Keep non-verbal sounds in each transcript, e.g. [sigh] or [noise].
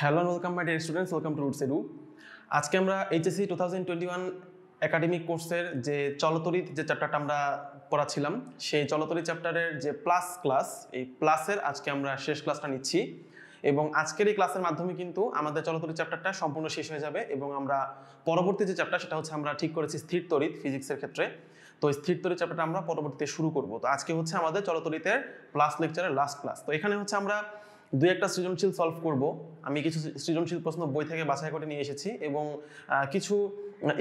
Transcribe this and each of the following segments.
Hello welcome my dear students welcome to roots edu আজকে আমরা HSC two thousand twenty one academic কোর্সের যে চলতরিত যে চ্যাপ্টারটা আমরা পড়াচ্ছিলাম সেই চলতরি চ্যাপ্টারের যে প্লাস ক্লাস এই প্লাসের আজকে আমরা শেষ ক্লাসটা নিচ্ছি এবং আজকের এই ক্লাসের মাধ্যমে কিন্তু আমাদের চলতরি চ্যাপ্টারটা সম্পূর্ণ শেষ হয়ে যাবে এবং আমরা পরবর্তী যে চ্যাপ্টার সেটা হচ্ছে আমরা ঠিক করেছি স্থির তরিত ফিজিক্সের ক্ষেত্রে তো স্থির তরিত চ্যাপ্টারটা আমরা পরবর্তীতে শুরু করব তো আজকে হচ্ছে আমাদের চলতরিতের প্লাস লেকচারের লাস্ট ক্লাস তো এখানে হচ্ছে আমরা দুই একটা সৃজনশীল সলভ করব আমি কিছু সৃজনশীল প্রশ্ন বই থেকে বাছাই করে নিয়ে এসেছি এবং কিছু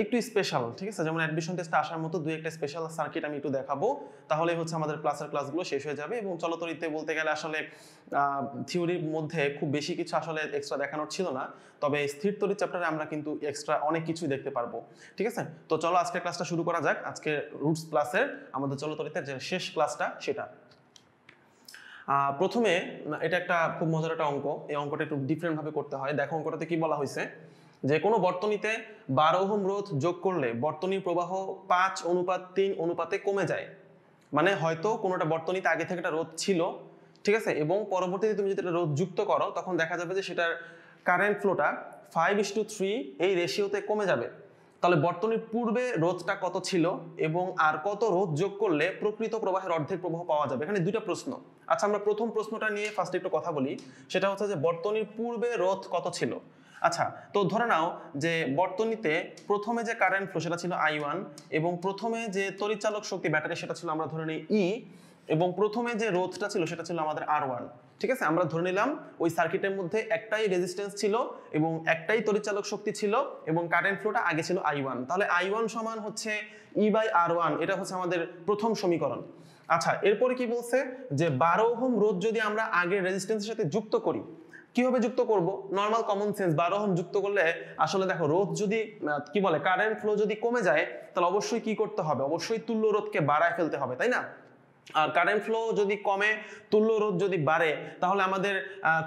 একটু স্পেশাল ঠিক আছে যেমন অ্যাডমিশন টেস্টে আসার মতো দুই একটা স্পেশাল সার্কিট আমি একটু দেখাবো তাহলে হচ্ছে আমাদের ক্লাসের ক্লাসগুলো শেষ হয়ে যাবে এবং চলতরিতে বলতে গেলে আসলে থিওরির মধ্যে খুব বেশি কিছু আসলে এক্সট্রা দেখানোর ছিল না তবে স্থির তরি চ্যাপ্টারে আমরা কিন্তু এক্সট্রা অনেক কিছুই দেখতে পারবো ঠিক আছে তো চলো আজকের ক্লাসটা শুরু করা যাক আজকে রুটস ক্লাসের আমাদের চলতরিতে যে শেষ ক্লাসটা সেটা প্রথমে এটা একটা খুব মজার একটা অঙ্ক এই অঙ্কটা একটু ডিফারেন্টভাবে করতে হয় দেখো অঙ্কটাতে কি বলা হয়েছে যে কোনো বর্তনীতে বারো ওহম রোধ যোগ করলে বর্তনীর প্রবাহ পাঁচ অনুপাত তিন অনুপাতে কমে যায় মানে হয়তো কোনোটা বর্তনীতে আগে থেকে একটা রোধ ছিল ঠিক আছে এবং পরবর্তীতে তুমি যদি এটা রোধ যুক্ত করো তখন দেখা যাবে যে সেটার কারেন্ট ফ্লোটা ফাইভ ইস টু থ্রি এই রেশিওতে কমে যাবে তাহলে বর্তনীর পূর্বে রোধটা কত ছিল এবং আর কত রোধ যোগ করলে প্রকৃত প্রবাহের অর্ধেক প্রবাহ পাওয়া যাবে এখানে দুটা প্রশ্ন আচ্ছা আমরা প্রথম প্রশ্নটা নিয়ে ফার্স্ট একটু কথা বলি সেটা হচ্ছে যে বর্তনীর পূর্বে রোধ কত ছিল আচ্ছা তো ধরে নাও যে বর্তনীতে প্রথমে যে কারেন্ট ফ্লো সেটা ছিল আই ওয়ান এবং প্রথমে যে তরিচালক শক্তি ব্যাটারি সেটা ছিল আমরা ধরে নিই ই e এবং প্রথমে যে রোধটা ছিল সেটা ছিল আমাদের আর ওয়ান ঠিক আছে আমরা ধরে নিলাম ওই সার্কিটের মধ্যে একটাই রেজিস্ট্যান্স ছিল এবং একটাই তরিচালক শক্তি ছিল এবং কারেন্ট ফ্লোটা আগে ছিল আই ওয়ান তাহলে আই ওয়ান সমান হচ্ছে ই বাই আর ওয়ান এটা হচ্ছে আমাদের প্রথম সমীকরণ আচ্ছা এরপরে কি বলছে যে বারো ওহম রোধ যদি আমরা আগের রেজিস্ট্যান্সের সাথে যুক্ত করি কিভাবে যুক্ত করব নর্মাল কমন সেন্স বারো ওহম যুক্ত করলে আসলে দেখো রোধ যদি কি বলে কারেন্ট ফ্লো যদি কমে যায় তাহলে অবশ্যই কি করতে হবে অবশ্যই তুল্য রোধকে বাড়ায় ফেলতে হবে তাই না আর কারেন্ট ফ্লো যদি কমে তুল্য রোধ যদি বাড়ে তাহলে আমাদের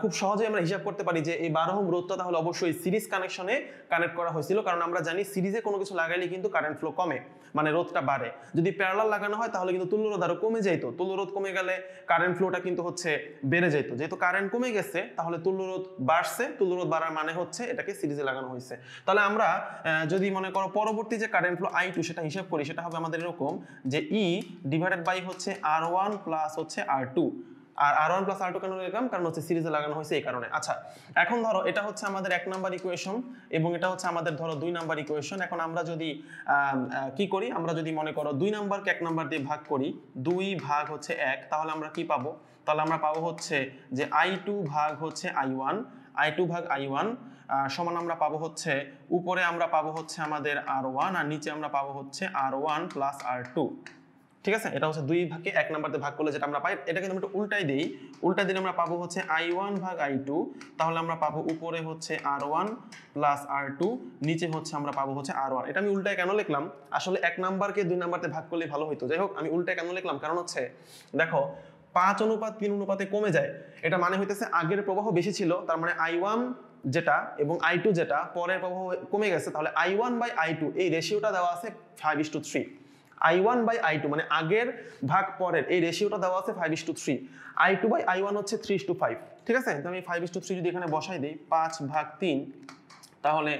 খুব সহজে আমরা হিসাব করতে পারি যে এই বারো হোম রোধটা তাহলে অবশ্যই সিরিজ কানেকশনে কানেক্ট করা হয়েছিল কারণ আমরা জানি সিরিজে কোনো কিছু লাগাইলে কিন্তু কারেন্ট ফ্লো কমে মানে রোধটা বাড়ে যদি প্যারালাল লাগানো হয় তাহলে কিন্তু তুল্য রোধ আরও কমে যেত তুল্য রোধ কমে গেলে কারেন্ট ফ্লোটা কিন্তু হচ্ছে বেড়ে যেত যেহেতু কারেন্ট কমে গেছে তাহলে তুল্য রোধ বাড়ছে তুল্য রোধ বাড়ার মানে হচ্ছে এটাকে সিরিজে লাগানো হয়েছে তাহলে আমরা যদি মনে করো পরবর্তী যে কারেন্ট ফ্লো আই টু সেটা হিসাব করি সেটা হবে আমাদের এরকম যে ই ডিভাইডেড বাই হচ্ছে আর ওয়ান প্লাস হচ্ছে আর টু আর R one plus R two কেন লিখলাম কারণ হচ্ছে সিরিজে লাগানো হয়েছে এই কারণে আচ্ছা এখন ধরো এটা হচ্ছে আমাদের এক নাম্বার ইকুয়েশন এবং এটা হচ্ছে আমাদের ধরো দুই নাম্বার ইকুয়েশন এখন আমরা যদি কি করি আমরা যদি মনে করো দুই নাম্বারকে এক নাম্বার দিয়ে ভাগ করি দুই ভাগ হচ্ছে এক তাহলে আমরা কি পাবো তাহলে আমরা পাবো হচ্ছে যে আই টু ভাগ হচ্ছে আই ওয়ান আই টু ভাগ আই ওয়ান সমান আমরা পাবো হচ্ছে উপরে আমরা পাবো হচ্ছে আমাদের আর ওয়ান আর নিচে আমরা পাবো হচ্ছে R one plus R two ঠিক আছে এটা হচ্ছে দুই ভাগে এক নাম্বারতে ভাগ করলে যেটা আমরা পাই এটা কিন্তু একটু উল্টাই দিই উল্টা দিলে আমরা পাবো হচ্ছে আই ওয়ান ভাগ আই টু তাহলে আমরা পাবো উপরে হচ্ছে R one plus R two নিচে হচ্ছে আমরা পাবো হচ্ছে আর ওয়ান এটা আমি উল্টায় কেন লিখলাম আসলে এক নাম্বারকে দুই নাম্বারতে ভাগ করলে ভালো হইতো যাই হোক আমি উল্টায় কেন লিখলাম কারণ হচ্ছে দেখো পাঁচ অনুপাত তিন অনুপাতে কমে যায় এটা মানে হইতেছে আগের প্রবাহ বেশি ছিল তার মানে আই ওয়ান যেটা এবং আই টু যেটা পরের প্রবাহ কমে গেছে তাহলে I one by I two এই রেশিওটা দেওয়া আছে five is two three I one by I two মানে আগের ভাগ পরের এই রেশিওটা দেওয়া আছে five is two three I two by I one হচ্ছে থ্রি ইস টু ফাইভ ঠিক আছে তো আমি ফাইভ ইস টু থ্রি যদি এখানে বসাই দিই পাঁচ ভাগ তিন তাহলে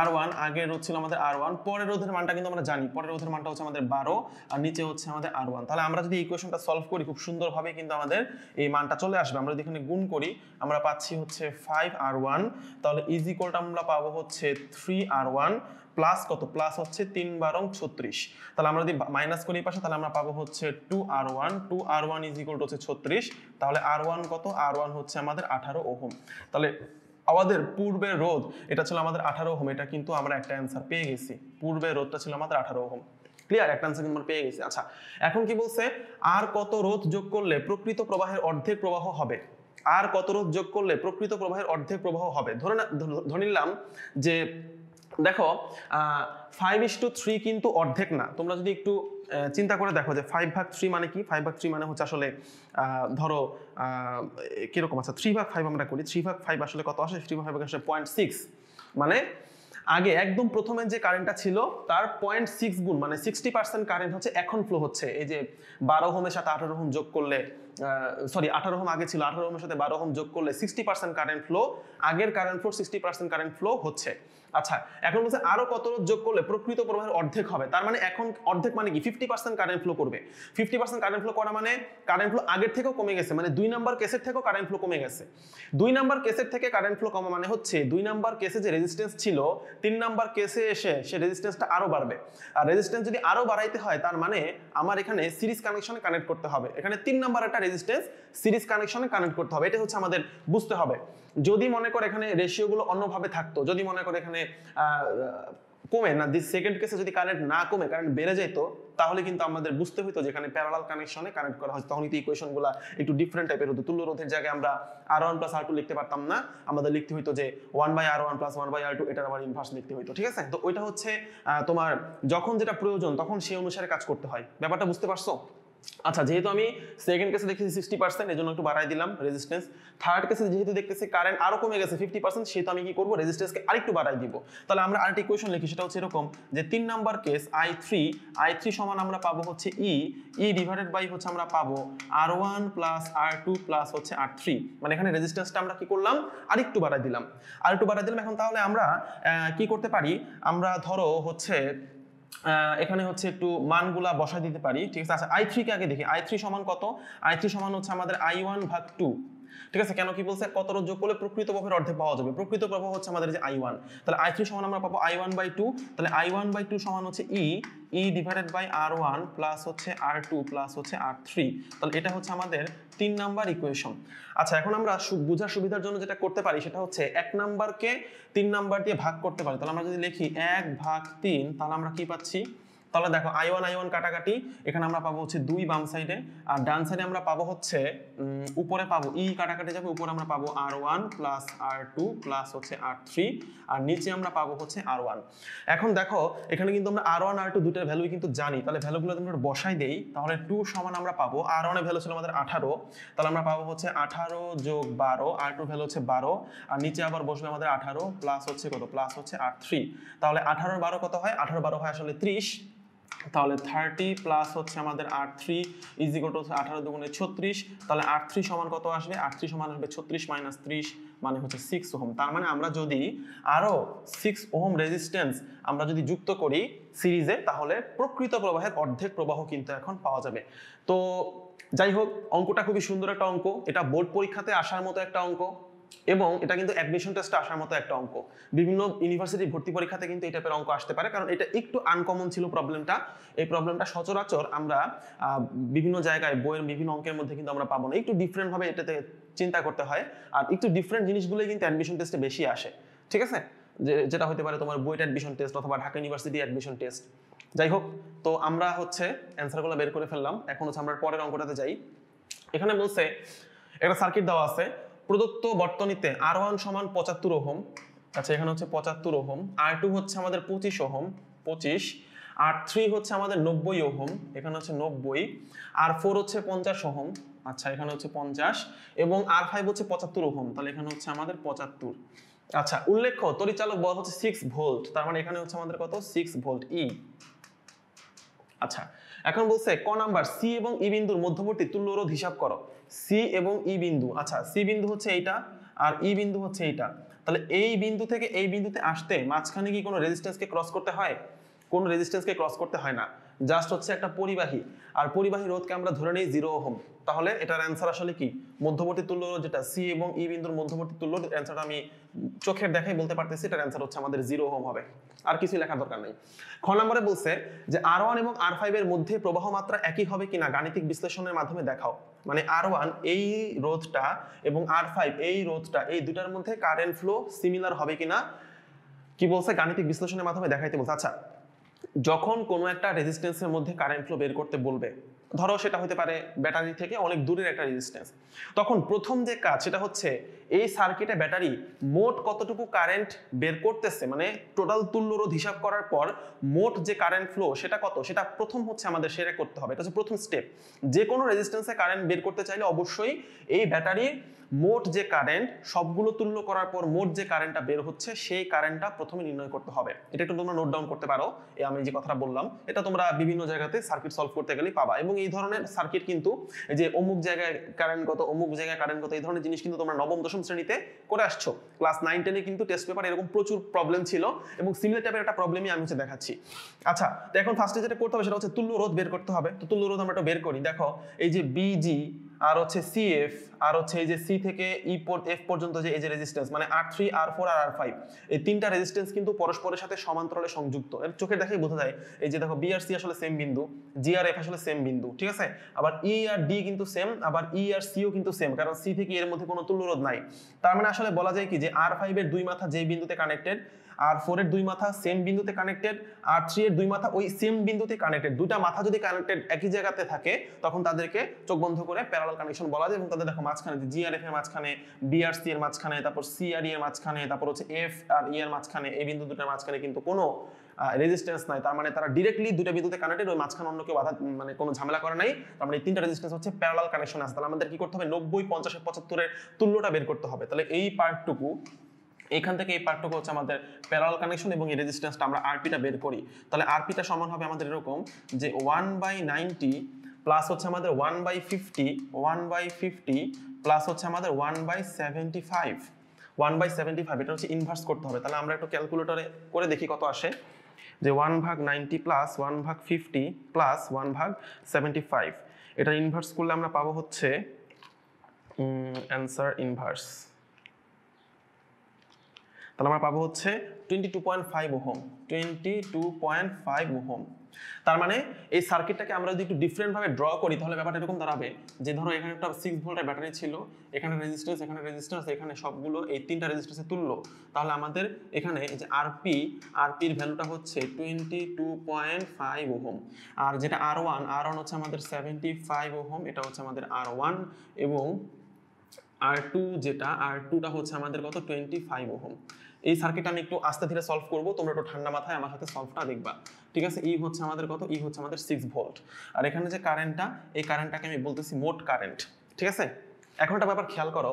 আর ওয়ান আগে রোধ ছিল আমাদের আর ওয়ান পরের রোধের মানটা কিন্তু আমরা জানি পরের রোধের মানটা হচ্ছে আমাদের বারো আর নিচে হচ্ছে আমাদের আর ওয়ান তাহলে আমরা যদি ইকুয়েশনটা সলভ করি খুব সুন্দরভাবে কিন্তু আমাদের এই মানটা চলে আসবে আমরা যদি এখানে গুণ করি আমরা পাচ্ছি হচ্ছে ফাইভ আর ওয়ান তাহলে ইজি কোলটা আমরা পাবো হচ্ছে থ্রি আর ওয়ান প্লাস কত প্লাস হচ্ছে তিন বারং ছত্রিশ তাহলে আমরা যদি মাইনাস করি পাশে তাহলে আমরা পাবো হচ্ছে two R one two R one is equal হচ্ছে ছত্রিশ তাহলে আর ওয়ান কত আর ওয়ান হচ্ছে আমাদের আঠারো ওহম তাহলে আমাদের পূর্বে রোধ এটা ছিল আমাদের আঠারো হোম এটা কিন্তু আমরা একটা অ্যান্সার পেয়ে গেছি পূর্বের রোধটা ছিল আমাদের আঠারো হোম ক্লিয়ার একটা অ্যান্সার কিন্তু পেয়ে গেছি আচ্ছা এখন কি বলছে আর কত রোদ যোগ করলে প্রকৃত প্রবাহের অর্ধেক প্রবাহ হবে আর কত রোদ যোগ করলে প্রকৃত প্রবাহের অর্ধেক প্রবাহ হবে ধরে ধরে নিলাম যে দেখো ফাইভ ইস টু থ্রি কিন্তু অর্ধেক না তোমরা যদি একটু চিন্তা করে দেখো যে ফাইভ ভাগ থ্রি মানে কি ফাইভ ভাগ থ্রি মানে হচ্ছে আসলে ধরো কীরকম আছে থ্রি ভাগ ফাইভ আমরা করি থ্রি ভাগ ফাইভ আসলে কত আসে থ্রি ভাগ ফাইভ আসলে পয়েন্ট সিক্স মানে আগে একদম প্রথমে যে কারেন্টটা ছিল তার পয়েন্ট সিক্স গুণ মানে সিক্সটি পার্সেন্ট কারেন্ট হচ্ছে এখন ফ্লো হচ্ছে এই যে বারো হোমের সাথে আঠারো হোম যোগ করলে সরি আঠারো হোম আগে ছিল আঠারো হোমের সাথে বারো হোম যোগ করলে সিক্সটি পার্সেন্ট কারেন্ট ফ্লো আগের current flow sixty percent current flow হচ্ছে আচ্ছা এখন বলছে আরো কত রোধ যোগ করলে প্রকৃত প্রবাহের অর্ধেক হবে তার মানে এখন অর্ধেক মানে কি ফিফটি পার্সেন্ট কারেন্ট ফ্লো করবে ফিফটি পার্সেন্ট কারেন্ট ফ্লো করা মানে কারেন্ট ফ্লো আগের থেকেও কমে গেছে মানে দুই নাম্বার কেসের থেকেও কারেন্ট ফ্লো কমে গেছে দুই নাম্বার কেসের থেকে কারেন্ট ফ্লো কমা মানে হচ্ছে দুই নাম্বার কেসে যে রেজিস্ট্যান্স ছিল তিন নাম্বার কেসে এসে সে রেজিস্ট্যান্সটা আরো বাড়বে আর রেজিস্ট্যান্স যদি আরো বাড়াইতে হয় তার মানে আমার এখানে সিরিজ কানেকশন কানেক্ট করতে হবে এখানে তিন নাম্বার একটা রেজিস্ট্যান্স সিরিজ কানেকশনে কানেক্ট করতে হবে এটা হচ্ছে আমাদের বুঝতে হবে যদি মনে করে এখানে রেশিওগুলো অন্যভাবে থাকতো যদি মনে করে এখানে কমে না দিস সেকেন্ড কেসে যদি কারেন্ট না কমে কারেন্ট বেড়ে যেত তাহলে কিন্তু আমাদের বুঝতে হইতো যেখানে প্যারালাল কানেকশনে কানেক্ট করা হয়েছে তখন কিন্তু ইকুয়েশনগুলো একটু ডিফারেন্ট টাইপের হতো তুল্য রোধের জায়গায় আমরা R one plus R two লিখতে পারতাম না আমাদের লিখতে হইতো যে one by R one plus one by R two এটার আবার ইনভার্স লিখতে হইতো ঠিক আছে তো ওইটা হচ্ছে তোমার যখন যেটা প্রয়োজন তখন সেই অনুসারে কাজ করতে হয় ব্যাপারটা বুঝতে পারছো আচ্ছা যেহেতু আমি সেকেন্ড কেসে দেখেছি সিক্সটি পার্সেন্ট এই জন্য একটু বাড়াই দিলাম রেজিস্টেন্স থার্ড কেসে যেহেতু দেখতেছি কারেন্ট আরও কমে গেছে ফিফটি পার্সেন্ট সেহেতু আমি কি করবো রেজিস্ট্যান্সকে আরেকটু বাড়াই দিব তাহলে আমরা আরেকটি কোয়েশন লিখি সেটা হচ্ছে এরকম যে তিন number case I three I three সমান আমরা পাবো হচ্ছে ই ই ডিভাইডেড বাই হচ্ছে আমরা পাবো R one plus R two plus হচ্ছে আর থ্রি মানে এখানে রেজিস্ট্যান্সটা আমরা কি করলাম আরেকটু বাড়াই দিলাম আরেকটু বাড়াই দিলাম এখন তাহলে আমরা কি করতে পারি আমরা ধরো হচ্ছে এখানে হচ্ছে একটু মানগুলা বসা দিতে পারি ঠিক আছে আচ্ছা আই থ্রিকে আগে দেখি আই থ্রি সমান কত আই থ্রি সমান হচ্ছে আমাদের আই ওয়ান ভাগ টু ঠিক আছে কেন কি বলছে কত রোজ যোগ করলে প্রকৃত প্রভাবের অর্ধেক পাওয়া যাবে প্রকৃত প্রভাব হচ্ছে আমাদের যে আই ওয়ান তাহলে আই থ্রি সমান আমরা পাবো আই ওয়ান বাই টু তাহলে আই ওয়ান বাই টু সমান হচ্ছে E e। E divided by R one plus হচ্ছে আর টু প্লাস হচ্ছে আর থ্রি তাহলে এটা হচ্ছে আমাদের তিন নাম্বার ইকুয়েশন আচ্ছা এখন আমরা বোঝার সুবিধার জন্য যেটা করতে পারি সেটা হচ্ছে এক নাম্বারকে তিন নাম্বার দিয়ে ভাগ করতে পারি তাহলে আমরা যদি লিখি এক ভাগ তিন তাহলে আমরা কি পাচ্ছি তাহলে দেখো আই ওয়ান আই ওয়ান কাটাকাটি এখানে আমরা পাবো হচ্ছে দুই বাম সাইডে আর ডান সাইডে আমরা পাবো হচ্ছে উপরে পাবো ই e কাটাকাটি যাবে উপরে আমরা পাবো R one plus R two plus হচ্ছে আর থ্রি আর নিচে আমরা পাবো হচ্ছে আর ওয়ান এখন দেখো এখানে কিন্তু আমরা আর ওয়ান আর টু দুটোর ভ্যালু কিন্তু জানি তাহলে ভ্যালুগুলো আমরা বসাই দেই তাহলে টু সমান আমরা পাবো আর ওয়ানের ভ্যালু ছিল আমাদের আঠারো তাহলে আমরা পাবো হচ্ছে আঠারো যোগ বারো আর টু ভ্যালু হচ্ছে বারো আর নিচে আবার বসবে আমাদের আঠারো প্লাস হচ্ছে কত প্লাস হচ্ছে আর থ্রি তাহলে আঠারো বারো কত হয় আঠারো বারো হয় আসলে ত্রিশ তাহলে থার্টি প্লাস হচ্ছে আমাদের আর থ্রি ইজিকো টু আঠারো দুগুণে ছত্রিশ তাহলে আর থ্রি সমান কত আসবে আর থ্রি সমান আসবে ছত্রিশ মাইনাস ত্রিশ মানে হচ্ছে সিক্স ওহম তার মানে আমরা যদি আরও সিক্স ওহম রেজিস্ট্যান্স আমরা যদি যুক্ত করি সিরিজে তাহলে প্রকৃত প্রবাহের অর্ধেক প্রবাহ কিন্তু এখন পাওয়া যাবে তো যাই হোক অঙ্কটা খুবই সুন্দর একটা অঙ্ক এটা বোর্ড পরীক্ষাতে আসার মতো একটা অঙ্ক এবং এটা কিন্তু অ্যাডমিশন টেস্টে আসার মতো একটা অঙ্ক বিভিন্ন ইউনিভার্সিটি ভর্তি পরীক্ষাতে কিন্তু এই টাইপের অঙ্ক আসতে পারে কারণ এটা একটু আনকমন ছিল প্রবলেমটা এই প্রবলেমটা সচরাচর আমরা বিভিন্ন জায়গায় বইয়ের বিভিন্ন অঙ্কের মধ্যে কিন্তু আমরা পাবো না একটু ডিফারেন্টভাবে এটাতে চিন্তা করতে হয় আর একটু ডিফারেন্ট জিনিসগুলোই কিন্তু অ্যাডমিশন টেস্টে বেশি আসে ঠিক আছে যে যেটা হতে পারে তোমার বুয়েট অ্যাডমিশন টেস্ট অথবা ঢাকা ইউনিভার্সিটি অ্যাডমিশন টেস্ট যাই হোক তো আমরা হচ্ছে অ্যান্সারগুলো বের করে ফেললাম এখন হচ্ছে আমরা পরের অঙ্কটাতে যাই এখানে বলছে একটা সার্কিট দেওয়া আছে প্রদত্ত বর্তনীতে আর ওয়ান সমান পঁচাত্তর ওহম আচ্ছা এখানে হচ্ছে পঁচাত্তর ওহম আর টু হচ্ছে আমাদের পঁচিশ ওহম পঁচিশ আর থ্রি হচ্ছে আমাদের নব্বই ওহম এখানে হচ্ছে নব্বই আর ফোর হচ্ছে পঞ্চাশ ওহম আচ্ছা এখানে হচ্ছে পঞ্চাশ এবং আর ফাইভ হচ্ছে পঁচাত্তর ওহম তাহলে এখানে হচ্ছে আমাদের পঁচাত্তর আচ্ছা উল্লেখ্য তরিচালক বল হচ্ছে সিক্স ভোল্ট তার মানে এখানে হচ্ছে আমাদের কত সিক্স ভোল্ট ই আচ্ছা এখন বলছে ক নাম্বার সি এবং ই e বিন্দুর মধ্যবর্তী তুল্য রোধ হিসাব করো সি এবং ই e বিন্দু আচ্ছা সি বিন্দু হচ্ছে এইটা আর ই e বিন্দু হচ্ছে এইটা তাহলে এই বিন্দু থেকে এই বিন্দুতে আসতে মাঝখানে কি কোনো রেজিস্ট্যান্সকে ক্রস করতে হয় কোনো রেজিস্ট্যান্সকে ক্রস করতে হয় না জাস্ট হচ্ছে একটা পরিবাহী আর পরিবাহী রোধকে আমরা ধরে নিই জিরো হোম তাহলে এটার অ্যান্সার আসলে কি মধ্যবর্তী তুল্য রোধ যেটা সি এবং ই e বিন্দুর মধ্যবর্তী তুল্য অ্যান্সারটা আমি চোখের দেখাই বলতে পারতেছি এটার অ্যান্সার হচ্ছে আমাদের জিরো হোম হবে আর কিছু লেখার দরকার নেই খ নম্বরে বলছে যে আর ওয়ান এবং আর ফাইভ এর মধ্যে প্রবাহ মাত্রা একই হবে কিনা গাণিতিক বিশ্লেষণের মাধ্যমে দেখাও মানে আর ওয়ান এই রোধটা এবং আর ফাইভ এই রোধটা এই দুটার মধ্যে কারেন্ট ফ্লো সিমিলার হবে কিনা কি বলছে গাণিতিক বিশ্লেষণের মাধ্যমে দেখাইতে বলছে আচ্ছা যখন কোনো একটা রেজিস্ট্যান্সের মধ্যে কারেন্ট ফ্লো বের করতে বলবে ধরো সেটা হতে পারে ব্যাটারি থেকে অনেক দূরের একটা রেজিস্ট্যান্স তখন প্রথম যে কাজ সেটা হচ্ছে এই সার্কিটে ব্যাটারি মোট কতটুকু কারেন্ট বের করতেছে মানে টোটাল তুল্য রোধ হিসাব করার পর মোট যে কারেন্ট ফ্লো সেটা কত সেটা প্রথম হচ্ছে আমাদের সেরে করতে হবে এটা হচ্ছে প্রথম স্টেপ যে কোনো রেজিস্ট্যান্সে কারেন্ট বের করতে চাইলে অবশ্যই এই ব্যাটারির মোট যে কারেন্ট সবগুলো তুল্য করার পর মোট যে কারেন্টটা বের হচ্ছে সেই কারেন্টটা প্রথমে নির্ণয় করতে হবে এটা একটু তোমরা নোট ডাউন করতে পারো আমি যে কথাটা বললাম এটা তোমরা বিভিন্ন জায়গাতে সার্কিট সলভ করতে গেলে পাবা এবং এই ধরনের সার্কিট কিন্তু যে অমুক জায়গায় কারেন্ট কত অমুক জায়গায় কারেন্ট কত এই ধরনের জিনিস কিন্তু তোমরা নবম দশম শ্রেণীতে করে আসছো ক্লাস নাইন টেনে কিন্তু টেস্ট পেপার এরকম প্রচুর প্রবলেম ছিল এবং সিমিলার টাইপের একটা প্রবলেমই আমি হচ্ছে দেখাচ্ছি আচ্ছা তো এখন ফার্স্টে যেটা করতে হবে সেটা হচ্ছে তুল্য রোধ বের করতে হবে তো তুল্য রোধ আমরা একটু বের করি দেখো এই যে বিজি আর হচ্ছে সি এফ আর হচ্ছে এই যে সি থেকে ই e এফ পর্যন্ত যে এই যে রেজিস্ট্যান্স মানে আর থ্রি আর ফোর আর আর ফাইভ এই তিনটা রেজিস্ট্যান্স কিন্তু পরস্পরের সাথে সমান্তরালে সংযুক্ত এর চোখের দেখেই বোঝা যায় এই যে দেখো বি আর সি আসলে সেম বিন্দু জি আর এফ আসলে সেম বিন্দু ঠিক আছে আবার ই e আর ডি কিন্তু সেম আবার ই e আর সিও কিন্তু সেম কারণ সি থেকে এর মধ্যে কোনো তুল্যরোধ নাই তার মানে আসলে বলা যায় কি যে আর ফাইভের দুই মাথা যে বিন্দুতে কানেক্টেড আর ফোর এর দুই মাথা সেম বিন্দুতে কানেক্টেড আর থ্রি এর দুই মাথা ওই সেম বিন্দুতে কানেক্টেড দুইটা মাথা যদি কানেক্টেড একই জায়গাতে থাকে তখন তাদেরকে চোখ বন্ধ করে প্যারালাল কানেকশন বলা যায় এবং তাদের দেখো মাঝখানে জিআরএফ এর মাঝখানে বিআরসি এর মাঝখানে তারপর সিআরই e এর মাঝখানে তারপর হচ্ছে এফ আর ই e এর মাঝখানে এই বিন্দু দুটার মাঝখানে কিন্তু কোনো রেজিস্ট্যান্স নাই তার মানে তারা ডিরেক্টলি দুটা বিন্দুতে কানেক্টেড ওই মাঝখানে অন্য কেউ বাধা মানে কোনো ঝামেলা করে নাই তার মানে তিনটা রেজিস্ট্যান্স হচ্ছে প্যারালাল কানেকশন আছে তাহলে আমাদের কি করতে হবে নব্বই পঞ্চাশ পঁচাত্তরের তুল্যটা বের করতে হবে তাহলে এই পার্টটুকু এখান থেকে এই পার্থক্য হচ্ছে আমাদের প্যারাল কানেকশন এবং এই রেজিস্ট্যান্সটা আমরা আরপিটা বের করি তাহলে আরপিটা সমান হবে আমাদের এরকম যে ওয়ান বাই নাইনটি প্লাস হচ্ছে আমাদের one by fifty one by fifty plus হচ্ছে আমাদের one by seventy five one by seventy five এটা হচ্ছে ইনভার্স করতে হবে তাহলে আমরা একটু ক্যালকুলেটরে করে দেখি কত আসে যে ওয়ান ভাগ নাইনটি প্লাস ওয়ান ভাগ ফিফটি প্লাস ওয়ান ভাগ সেভেন্টি ফাইভ এটা ইনভার্স করলে আমরা পাবো হচ্ছে অ্যান্সার ইনভার্স তাহলে আমরা পাবো হচ্ছে twenty two point five ohm twenty two point five ohm তার মানে এই সার্কিটটাকে আমরা যদি একটু ডিফারেন্টভাবে ড্র করি তাহলে ব্যাপারটা এরকম দাঁড়াবে যে ধরো এখানে একটা সিক্স ভোল্টের ব্যাটারি ছিল এখানে রেজিস্ট্যান্স এখানে রেজিস্ট্যান্স এখানে সবগুলো এই তিনটা রেজিস্ট্যান্সে তুললো তাহলে আমাদের এখানে যে আরপি আরপির ভ্যালুটা হচ্ছে twenty two point five ohm আর যেটা আর ওয়ান আর ওয়ান হচ্ছে আমাদের সেভেন্টি ফাইভ ওহম এটা হচ্ছে আমাদের আর ওয়ান এবং আর টু যেটা আর টুটা হচ্ছে আমাদের কত টোয়েন্টি ফাইভ ওহম এই সার্কিটটা আমি একটু আস্তে ধীরে সলভ করবো তোমরা একটু ঠান্ডা মাথায় আমার সাথে সলভটা দেখবা ঠিক আছে ই e হচ্ছে আমাদের কত ই e হচ্ছে আমাদের সিক্স ভোল্ট আর এখানে যে কারেন্টটা এই কারেন্টটাকে আমি বলতেছি মোট কারেন্ট ঠিক আছে এখন একটা ব্যাপার খেয়াল করো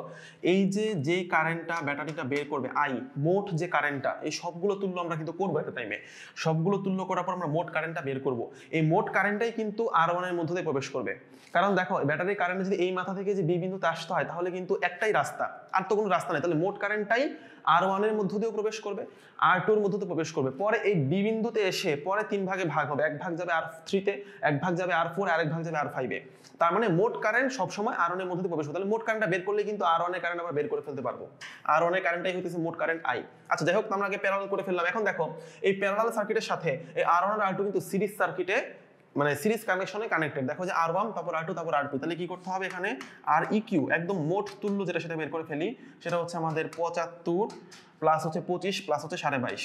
এই যে যে কারেন্টটা ব্যাটারিটা বের করবে আই মোট যে কারেন্টটা এই সবগুলো তুল্য আমরা কিন্তু করবো একটা টাইমে সবগুলো তুল্য করার পর আমরা মোট কারেন্টটা বের করব এই মোট কারেন্টটাই কিন্তু আর ওয়ানের মধ্যে দিয়ে প্রবেশ করবে কারণ দেখো ব্যাটারির কারেন্ট যদি এই মাথা থেকে যে বিভিন্ন বিন্দুতে আসতে হয় তাহলে কিন্তু একটাই রাস্তা আর তো কোনো রাস্তা নেই তাহলে মোট কারেন্টটাই আর ওয়ানের মধ্য দিয়েও প্রবেশ করবে আর টুর মধ্য দিয়ে প্রবেশ করবে পরে এই বি বিন্দুতে এসে পরে তিন ভাগে ভাগ হবে এক ভাগ যাবে আর থ্রিতে এক ভাগ যাবে আর ফোর আর এক ভাগ যাবে আর ফাইভে তার মানে মোট কারেন্ট সবসময় আর ওয়ানের মধ্য দিয়ে প্রবেশ করবে তাহলে মোট কারেন্টটা বের করলে কিন্তু আর ওয়ানের কারেন্ট আমরা বের করে ফেলতে পারবো আর ওয়ানের কারেন্টটাই হইতেছে মোট কারেন্ট আই আচ্ছা যাই হোক আমরা আগে প্যারাল করে ফেললাম এখন দেখো এই প্যারাল সার্কিটের সাথে এই আর ওয়ান আর টু কিন্তু সিরিজ সার্কিটে মানে সিরিজ কানেকশনে কানেক্টেড দেখো যে আর ওয়ান তারপর আর টু তারপর আর টু তাহলে কি করতে হবে এখানে আর ইকিউ e একদম মোট তুল্য যেটা সেটা বের করে ফেলি সেটা হচ্ছে আমাদের পঁচাত্তর প্লাস হচ্ছে পঁচিশ প্লাস হচ্ছে সাড়ে বাইশ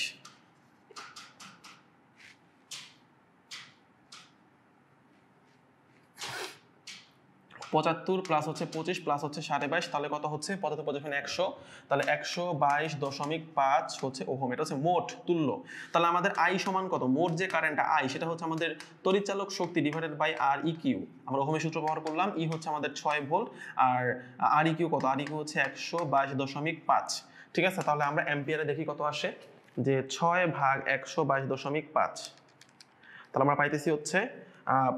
পঁচাত্তর প্লাস হচ্ছে পঁচিশ প্লাস হচ্ছে সাড়ে বাইশ তাহলে কত হচ্ছে পঁচাত্তর মানে একশো তাহলে একশো বাইশ দশমিক পাঁচ হচ্ছে ওহম এটা হচ্ছে মোট তুল্য তাহলে আমাদের আই সমান কত মোট যে কারেন্টটা আই সেটা হচ্ছে আমাদের তরিচালক শক্তি divided by R E Q আমরা ওহমের সূত্র ব্যবহার করলাম ই e হচ্ছে আমাদের ছয় ভোল্ট আর আর ই কিউ কত আর ই কিউ হচ্ছে একশো বাইশ দশমিক পাঁচ ঠিক আছে তাহলে আমরা অ্যাম্পিয়ারে দেখি কত আসে যে ছয় ভাগ একশো বাইশ দশমিক পাঁচ তাহলে আমরা পাইতেছি হচ্ছে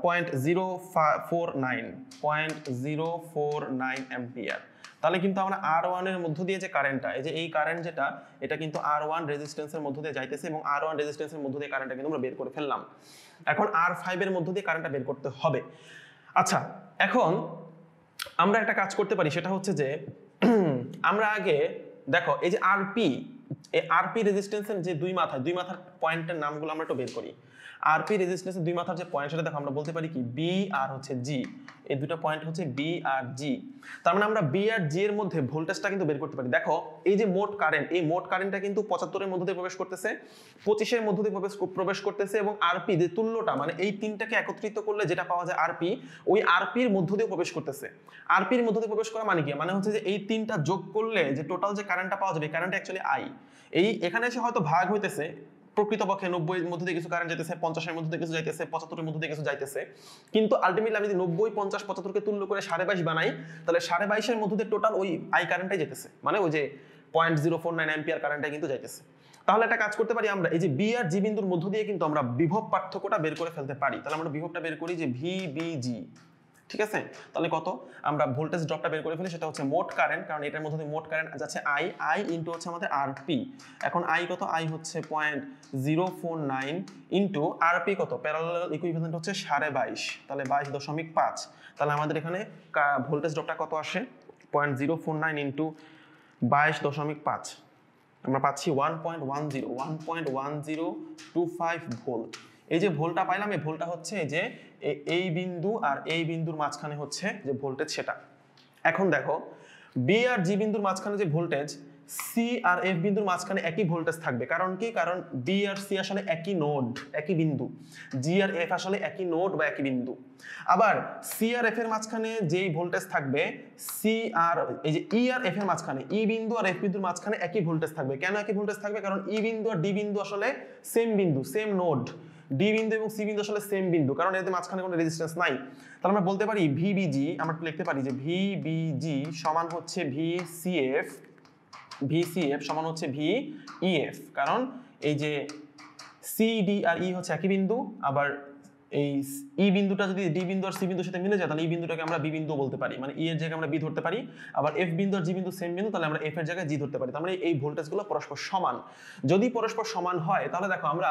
point zero four nine point zero four nine তাহলে কিন্তু আমরা আর ওয়ানের মধ্য দিয়ে যে কারেন্টটা এই যে এই কারেন্ট যেটা এটা কিন্তু আর ওয়ান রেজিস্ট্যান্সের মধ্য দিয়ে যাইতেছে এবং আর ওয়ান রেজিস্ট্যান্সের মধ্য দিয়ে কারেন্টটা কিন্তু আমরা বের করে ফেললাম এখন আর ফাইভের মধ্য দিয়ে কারেন্টটা বের করতে হবে আচ্ছা এখন আমরা একটা কাজ করতে পারি সেটা হচ্ছে যে [clears throat] আমরা আগে দেখো এই যে আরপি এই আরপি রেজিস্ট্যান্সের যে দুই মাথায় দুই মাথার পয়েন্টের নামগুলো আমরা একটু বের করি আরপি রেজিস্ট্যান্সের দুই মাথার যে পয়েন্ট সেটা দেখো আমরা বলতে পারি কি বি আর হচ্ছে জি এই দুটো পয়েন্ট হচ্ছে বি আর জি তার মানে আমরা বি আর জি এর মধ্যে ভোল্টেজটা কিন্তু বের করতে পারি দেখো এই যে মোট কারেন্ট এই মোট কারেন্টটা কিন্তু পঁচাত্তরের মধ্য দিয়ে প্রবেশ করতেছে পঁচিশের মধ্য দিয়ে প্রবেশ প্রবেশ করতেছে এবং আরপি যে তুল্যটা মানে এই তিনটাকে একত্রিত করলে যেটা পাওয়া যায় আরপি ওই আরপির মধ্য দিয়ে প্রবেশ করতেছে আরপির মধ্য দিয়ে প্রবেশ করা মানে কি মানে হচ্ছে যে এই তিনটা যোগ করলে যে টোটাল যে কারেন্টটা পাওয়া যাবে কারেন্ট অ্যাকচুয়ালি আই এই এখানে এসে হয়তো ভাগ হইতেছে প্রকৃতপক্ষে নব্বইয়ের মধ্যে দিয়ে কিছু কারেন্ট যাইতেছে পঞ্চাশের মধ্যে দিয়ে কিছু যাইতেছে পঁচাত্তরের মধ্যে দিয়ে কিছু যাইতেছে কিন্তু আলটিমেটলি আমি যদি নব্বই পঞ্চাশ পঁচাত্তরকে তুল্য করে সাড়ে বাইশ বানাই তাহলে সাড়ে বাইশের মধ্যে দিয়ে টোটাল ওই আই কারেন্টটাই যেতেছে মানে ওই যে point zero four nine ampere কারেন্টটাই কিন্তু যাইতেছে তাহলে একটা কাজ করতে পারি আমরা এই যে বি আর জি বিন্দুর মধ্য দিয়ে কিন্তু আমরা বিভব পার্থক্যটা বের করে ফেলতে পারি তাহলে আমরা বিভবটা বের করি যে ভি বি জি ঠিক আছে তাহলে কত আমরা ভোল্টেজ ড্রপটা বের করে ফেলি সেটা হচ্ছে মোট কারেন্ট কারণ এটার মধ্যে মোট কারেন্ট যাচ্ছে আই আই ইন্টু হচ্ছে আমাদের আর পি এখন আই কত আই হচ্ছে point zero four nine into R P কত প্যারালাল ইকুইভ্যালেন্ট হচ্ছে সাড়ে বাইশ তাহলে বাইশ দশমিক পাঁচ তাহলে আমাদের এখানে ভোল্টেজ ড্রপটা কত আসে point zero four nine into বাইশ দশমিক পাঁচ আমরা পাচ্ছি one point one zero one point one zero two five volt এই যে ভোল্টা পাইলাম এই ভোল্টা হচ্ছে যে এই বিন্দু আর এই বিন্দুর মাঝখানে হচ্ছে যে ভোল্টেজ সেটা এখন দেখো বি আর জি বিন্দুর মাঝখানে যে ভোল্টেজ সি আর এফ বিন্দুর মাঝখানে একই ভোল্টেজ থাকবে কারণ কি কারণ বি আর সি আসলে একই নোড একই বিন্দু জি আর এফ আসলে একই নোড বা একই বিন্দু আবার সি আর এফ এর মাঝখানে যেই ভোল্টেজ থাকবে সি আর এই যে ই e আর এফ এর মাঝখানে ই e বিন্দু আর এফ বিন্দুর মাঝখানে একই ভোল্টেজ থাকবে কেন একই ভোল্টেজ থাকবে কারণ ই e বিন্দু আর ডি বিন্দু আসলে সেম বিন্দু সেম নোড ডি বিন্দু এবং সি বিন্দু আসলে সেম বিন্দু কারণ এদের মাঝখানে কোনো রেজিস্ট্যান্স নাই তাহলে আমরা বলতে পারি ভিবিজি আমরা লিখতে পারি যে ভিবিজি সমান হচ্ছে ভিসিএফ ভিসিএফ সমান হচ্ছে ভিইএফ e কারণ এই যে সিডি আর ই e হচ্ছে একই বিন্দু আবার এই ই বিন্দুটা যদি ডি বিন্দু আর সি বিন্দুর সাথে মিলে যায় তাহলে এই বিন্দুটাকে আমরা বি বিন্দু বলতে পারি মানে ই এর জায়গায় আমরা বি ধরতে পারি আবার এফ বিন্দু আর জি বিন্দু সেম বিন্দু তাহলে আমরা এফ এর জায়গায় জি ধরতে পারি তার মানে এই ভোল্টেজগুলো পরস্পর সমান যদি পরস্পর সমান হয় তাহলে দেখো আমরা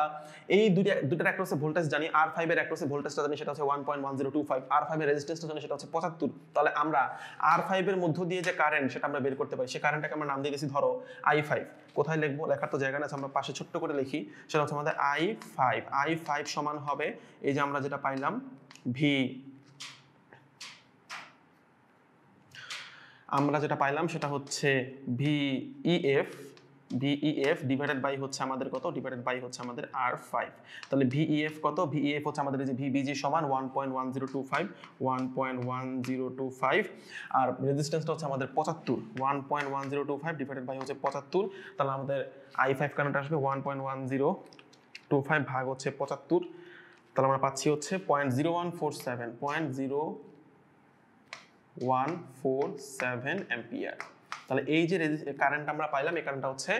এই দুটা দুটার অ্যাক্রসে ভোল্টেজ জানি আর ফাইভের অ্যাক্রসে ভোল্টেজটা জানি সেটা হচ্ছে one point one zero two five আর এর রেজিস্ট্যান্সটা জানি সেটা হচ্ছে পঁচাত্তর তাহলে আমরা আর ফাইভের মধ্য দিয়ে যে কারেন্ট সেটা আমরা বের করতে পারি সেই কারেন্টটাকে আমরা নাম দিয়ে দিয়েছি ধরো আই ফাইভ কোথায় লিখবো লেখার তো জায়গা না আচ্ছা আমরা পাশে ছোট্ট করে লিখি সেটা হচ্ছে আমাদের আই ফাইভ আই ফাইভ সমান হবে এই যে আমরা যেটা পাইলাম ভি আমরা যেটা পাইলাম সেটা হচ্ছে V F e VEF divided by হচ্ছে আমাদের কত ডিভাইডেড বাই হচ্ছে আমাদের আর ফাইভ তাহলে ভিইএফ e কত ভিইএফ e হচ্ছে আমাদের যে ভিবিজি সমান one point one zero two five one point one zero two five আর রেজিস্ট্যান্সটা হচ্ছে আমাদের পঁচাত্তর one point one zero two five divided by হচ্ছে পঁচাত্তর তাহলে আমাদের আই ফাইভ কারেন্ট আসবে one point one zero two five ভাগ হচ্ছে পঁচাত্তর তাহলে আমরা পাচ্ছি হচ্ছে point zero one four seven point zero one four seven ampere তাহলে এই যে কারেন্ট আমরা পাইলাম এই কারেন্টটা হচ্ছে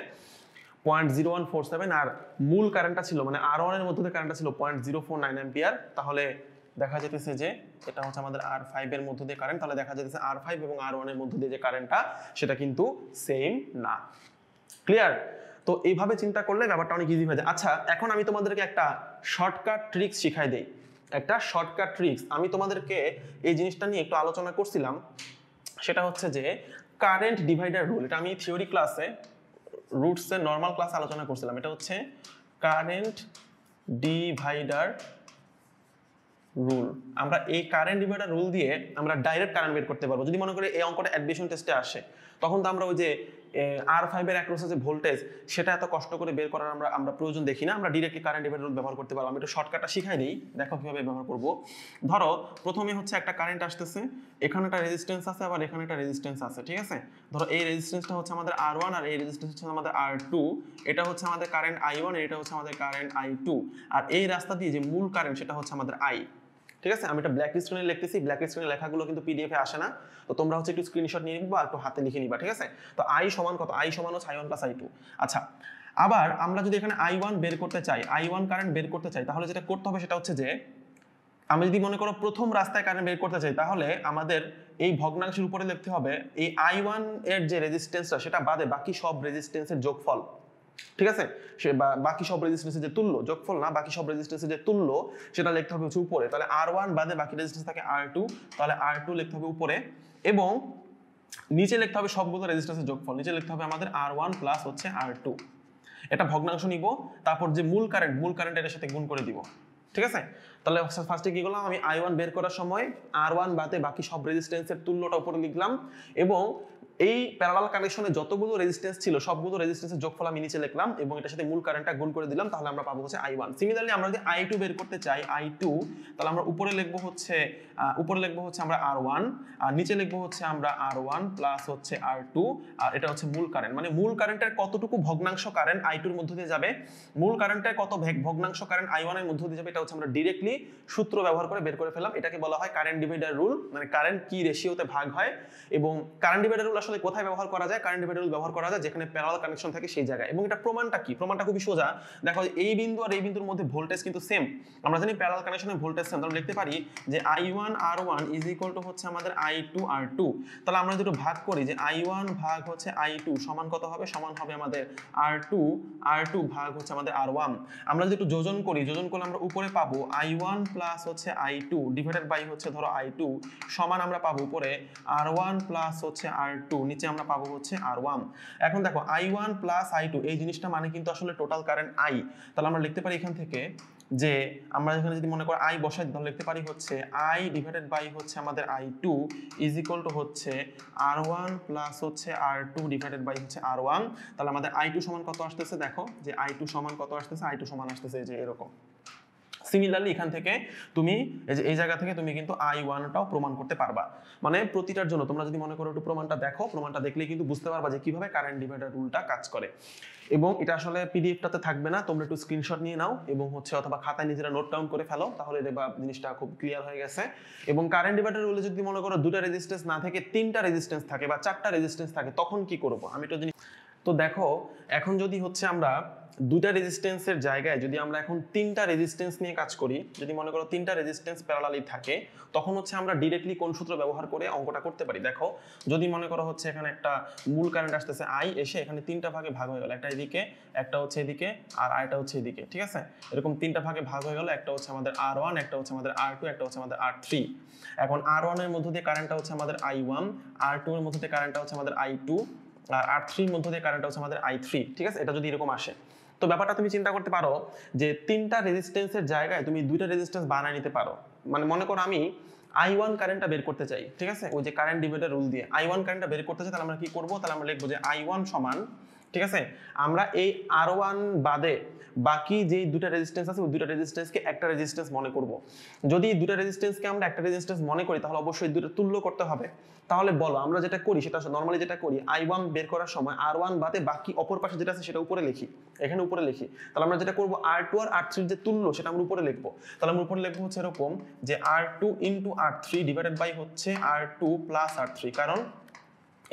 point zero one four seven আর মূল কারেন্টটা ছিল মানে আর ওয়ানের মধ্যে কারেন্টটা ছিল point zero four nine ampere তাহলে দেখা যেতেছে যে এটা হচ্ছে আমাদের আর ফাইভের মধ্য দিয়ে কারেন্ট তাহলে দেখা যেতেছে আর ফাইভ এবং আর ওয়ানের মধ্য দিয়ে যে কারেন্টটা সেটা কিন্তু সেম না ক্লিয়ার তো এইভাবে চিন্তা করলে ব্যাপারটা অনেক ইজি হয়ে যায় আচ্ছা এখন আমি তোমাদেরকে একটা শর্টকাট ট্রিক্স শিখাই দিই একটা শর্টকাট ট্রিক্স আমি তোমাদেরকে এই জিনিসটা নিয়ে একটু আলোচনা করছিলাম সেটা হচ্ছে যে কারেন্ট ডিভাইডার রুল এটা আমি থিওরি ক্লাসে রুটসের নর্মাল ক্লাসে আলোচনা করছিলাম এটা হচ্ছে কারেন্ট ডিভাইডার রুল আমরা এই কারেন্ট ডিভাইডার রুল দিয়ে আমরা ডাইরেক্ট কারেন্ট বের করতে পারবো যদি মনে করি এই অঙ্কটা অ্যাডমিশন টেস্টে আসে তখন তো আমরা ওই যে আর ফাইভের অ্যাক্রোসে যে ভোল্টেজ সেটা এত কষ্ট করে বের করার আমরা আমরা প্রয়োজন দেখি না আমরা ডিরেক্টলি কারেন্ট ডিভাইডার ব্যবহার করতে পারবো আমি একটু শর্টকাটটা শিখাই নিই দেখো কীভাবে ব্যবহার করবো ধরো প্রথমে হচ্ছে একটা কারেন্ট আসতেছে এখানে একটা রেজিস্ট্যান্স আছে আবার এখানে একটা রেজিস্ট্যান্স আছে ঠিক আছে ধরো এই রেজিস্ট্যান্সটা হচ্ছে আমাদের আর ওয়ান আর এই রেজিস্ট্যান্স হচ্ছে আমাদের আর টু এটা হচ্ছে আমাদের কারেন্ট আই ওয়ান এটা হচ্ছে আমাদের কারেন্ট আই টু আর এই রাস্তা দিয়ে যে মূল কারেন্ট সেটা হচ্ছে আমাদের আই ঠিক আছে আমি একটা ব্ল্যাক স্ক্রিনে লিখতেছি ব্ল্যাক স্ক্রিনে লেখাগুলো কিন্তু পিডিএফে আসে না তো তোমরা হচ্ছে একটু স্ক্রিনশট নিয়ে নিবা একটু হাতে লিখে নিবা ঠিক আছে তো আই সমান কত আই সমান হচ্ছে I one plus I two আচ্ছা আবার আমরা যদি এখানে আই ওয়ান বের করতে চাই আই ওয়ান কারেন্ট বের করতে চাই তাহলে যেটা করতে হবে সেটা হচ্ছে যে আমি যদি মনে করো প্রথম রাস্তায় কারেন্ট বের করতে চাই তাহলে আমাদের এই ভগ্নাংশের উপরে লিখতে হবে এই আই ওয়ান এর যে রেজিস্ট্যান্সটা সেটা বাদে বাকি সব রেজিস্ট্যান্সের যোগফল ঠিক আছে সে বাকি সব রেজিস্ট্যান্সে যে তুললো যোগফল না বাকি সব রেজিস্ট্যান্সে যে তুললো সেটা লিখতে হবে হচ্ছে উপরে তাহলে আর ওয়ান বাদে বাকি রেজিস্ট্রেন্স থাকে আর টু তাহলে আর টু লিখতে হবে উপরে এবং নিচে লিখতে হবে সবগুলো রেজিস্ট্রেন্সের যোগফল নিচে লিখতে হবে আমাদের আর ওয়ান প্লাস হচ্ছে আর টু এটা ভগ্নাংশ নিব তারপর যে মূল কারেন্ট মূল কারেন্ট এটার সাথে গুণ করে দিব ঠিক আছে তাহলে ফার্স্টে কি করলাম আমি আই ওয়ান বের করার সময় আর ওয়ান বাদে বাকি সব রেজিস্ট্রেন্সের তুল্যটা উপরে লিখলাম এবং এই প্যারালাল কানেকশনে যতগুলো রেজিস্টেন্স ছিল সবগুলো রেজিস্ট্যান্সের যোগফল আমি নিচে লিখলাম এবং এটার সাথে মূল কারেন্টটা গুণ করে দিলাম তাহলে আমরা পাবো হচ্ছে আই ওয়ান সিমিলারলি আমরা যদি আই টু বের করতে চাই আই টু তাহলে আমরা উপরে লিখব হচ্ছে উপরে লিখব হচ্ছে আমরা আর ওয়ান আর নিচে লিখব হচ্ছে আমরা আর ওয়ান প্লাস হচ্ছে আর টু আর এটা হচ্ছে মূল কারেন্ট মানে মূল কারেন্টের কতটুকু ভগ্নাংশ কারেন্ট আই টুর মধ্য দিয়ে যাবে মূল কারেন্টের কত ভগ্নাংশ কারেন্ট আই ওয়ানের মধ্য দিয়ে যাবে এটা হচ্ছে আমরা ডিরেক্টলি সূত্র ব্যবহার করে বের করে ফেলাম এটাকে বলা হয় কারেন্ট ডিভাইডার রুল মানে কারেন্ট কি রেশিওতে ভাগ হয় এবং কারেন্ট ডিভাইডার রুল আসলে কোথায় ব্যবহার করা যায় কারেন্ট ভেরিয়েবল ব্যবহার করা যায় যেখানে প্যারাল কানেকশন থাকে সেই জায়গায় এবং এটা প্রমাণটা কি প্রমাণটা খুবই সোজা দেখো এই বিন্দু আর এই বিন্দুর মধ্যে ভোল্টেজ কিন্তু সেম আমরা জানি প্যারাল কানেকশনের ভোল্টেজ সেম তাহলে লিখতে পারি যে I one R one is equal to হচ্ছে আমাদের আই টু আর টু তাহলে আমরা দুটো ভাগ করি যে আই ওয়ান ভাগ হচ্ছে আই টু সমান কত হবে সমান হবে আমাদের আর টু আর টু ভাগ হচ্ছে আমাদের আর ওয়ান আমরা যদি একটু যোজন করি যোজন করলে আমরা উপরে পাবো আই ওয়ান প্লাস হচ্ছে আই টু ডিভাইডেড বাই হচ্ছে ধরো আই টু সমান আমরা পাবো উপরে আর ওয়ান প্লাস হচ্ছে আর টু নিচে আমরা পাবো হচ্ছে আর ওয়ান এখন দেখো I one plus I two এই জিনিসটা মানে কিন্তু আসলে টোটাল কারেন্ট আই তাহলে আমরা লিখতে পারি এখান থেকে যে আমরা এখানে যদি মনে করি আই বসাই তাহলে লিখতে পারি হচ্ছে আই ডিভাইডেড বাই হচ্ছে আমাদের I two is equal to হচ্ছে আর ওয়ান প্লাস হচ্ছে আর টু ডিভাইডেড বাই হচ্ছে আর ওয়ান তাহলে আমাদের আই টু সমান কত আসতেছে দেখো যে আই টু সমান কত আসতেছে আই টু সমান আসতেছে যে এরকম সিমিলারলি এখান থেকে তুমি এই জায়গা থেকে তুমি কিন্তু আই ওয়ানটাও প্রমাণ করতে পারবা মানে প্রতিটার জন্য তোমরা যদি মনে করো একটু প্রমাণটা দেখো প্রমাণটা দেখলে কিন্তু বুঝতে পারবা যে কিভাবে কারেন্ট ডিভাইডার রুলটা কাজ করে এবং এটা আসলে পিডিএফটাতে থাকবে না তোমরা একটু স্ক্রিনশট নিয়ে নাও এবং হচ্ছে অথবা খাতায় নিজেরা নোট ডাউন করে ফেলো তাহলে দেখবা জিনিসটা খুব ক্লিয়ার হয়ে গেছে এবং কারেন্ট ডিভাইডার রুলে যদি মনে করো দুটা রেজিস্ট্যান্স না থেকে তিনটা রেজিস্ট্যান্স থাকে বা চারটা রেজিস্ট্যান্স থাকে তখন কি করবো আমি তো জিনিস তো দেখো এখন যদি হচ্ছে আমরা দুটা রেজিস্ট্যান্সের জায়গায় যদি আমরা এখন তিনটা রেজিস্ট্যান্স নিয়ে কাজ করি যদি মনে করো তিনটা রেজিস্টেন্স প্যারালালি থাকে তখন হচ্ছে আমরা ডিরেক্টলি কোন সূত্র ব্যবহার করে অঙ্কটা করতে পারি দেখো যদি মনে করো হচ্ছে এখানে একটা মূল কারেন্ট আসতেছে আই এসে এখানে তিনটা ভাগে ভাগ হয়ে গেল একটা এদিকে একটা হচ্ছে এদিকে আর আইটা হচ্ছে এদিকে ঠিক আছে এরকম তিনটা ভাগে ভাগ হয়ে গেল একটা হচ্ছে আমাদের আর ওয়ান একটা হচ্ছে আমাদের আর টু একটা হচ্ছে আমাদের আর থ্রি এখন আর ওয়ানের মধ্যে দিয়ে কারেন্টটা হচ্ছে আমাদের আই ওয়ান আর টু এর মধ্যে দিয়ে কারেন্টটা হচ্ছে আমাদের আই টু আর আর থ্রির মধ্যে দিয়ে কারেন্টটা হচ্ছে আমাদের আই থ্রি ঠিক আছে এটা যদি এরকম আসে তো ব্যাপারটা তুমি চিন্তা করতে পারো যে তিনটা রেজিস্ট্যান্সের জায়গায় তুমি দুইটা রেজিস্ট্যান্স বানিয়ে নিতে পারো মানে মনে করো আমি আই ওয়ান কারেন্টটা বের করতে চাই ঠিক আছে ওই যে কারেন্ট ডিভাইডার রুল দিয়ে আই ওয়ান কারেন্টটা বের করতে চাই তাহলে আমরা কি করবো তাহলে আমরা লিখবো যে আই ওয়ান সমান ঠিক আছে আমরা এই আর ওয়ান বাদে বাকি যেই দুটা রেজিস্ট্যান্স আছে ওই দুটা রেজিস্ট্যান্সকে একটা রেজিস্ট্যান্স মনে করব যদি দুটা রেজিস্ট্যান্সকে আমরা একটা রেজিস্ট্যান্স মনে করি তাহলে অবশ্যই দুটো তুল্য করতে হবে তাহলে বলো আমরা যেটা করি সেটা নর্মালি যেটা করি আই ওয়ান বের করার সময় আর ওয়ান বাদে বাকি অপর পাশে যেটা আছে সেটা উপরে লিখি এখানে উপরে লিখি তাহলে আমরা যেটা করবো আর টু আর আর থ্রির যে তুল্য সেটা আমরা উপরে লিখবো তাহলে আমরা উপরে লিখবো হচ্ছে এরকম যে R two into R three divided by হচ্ছে R two plus R three কারণ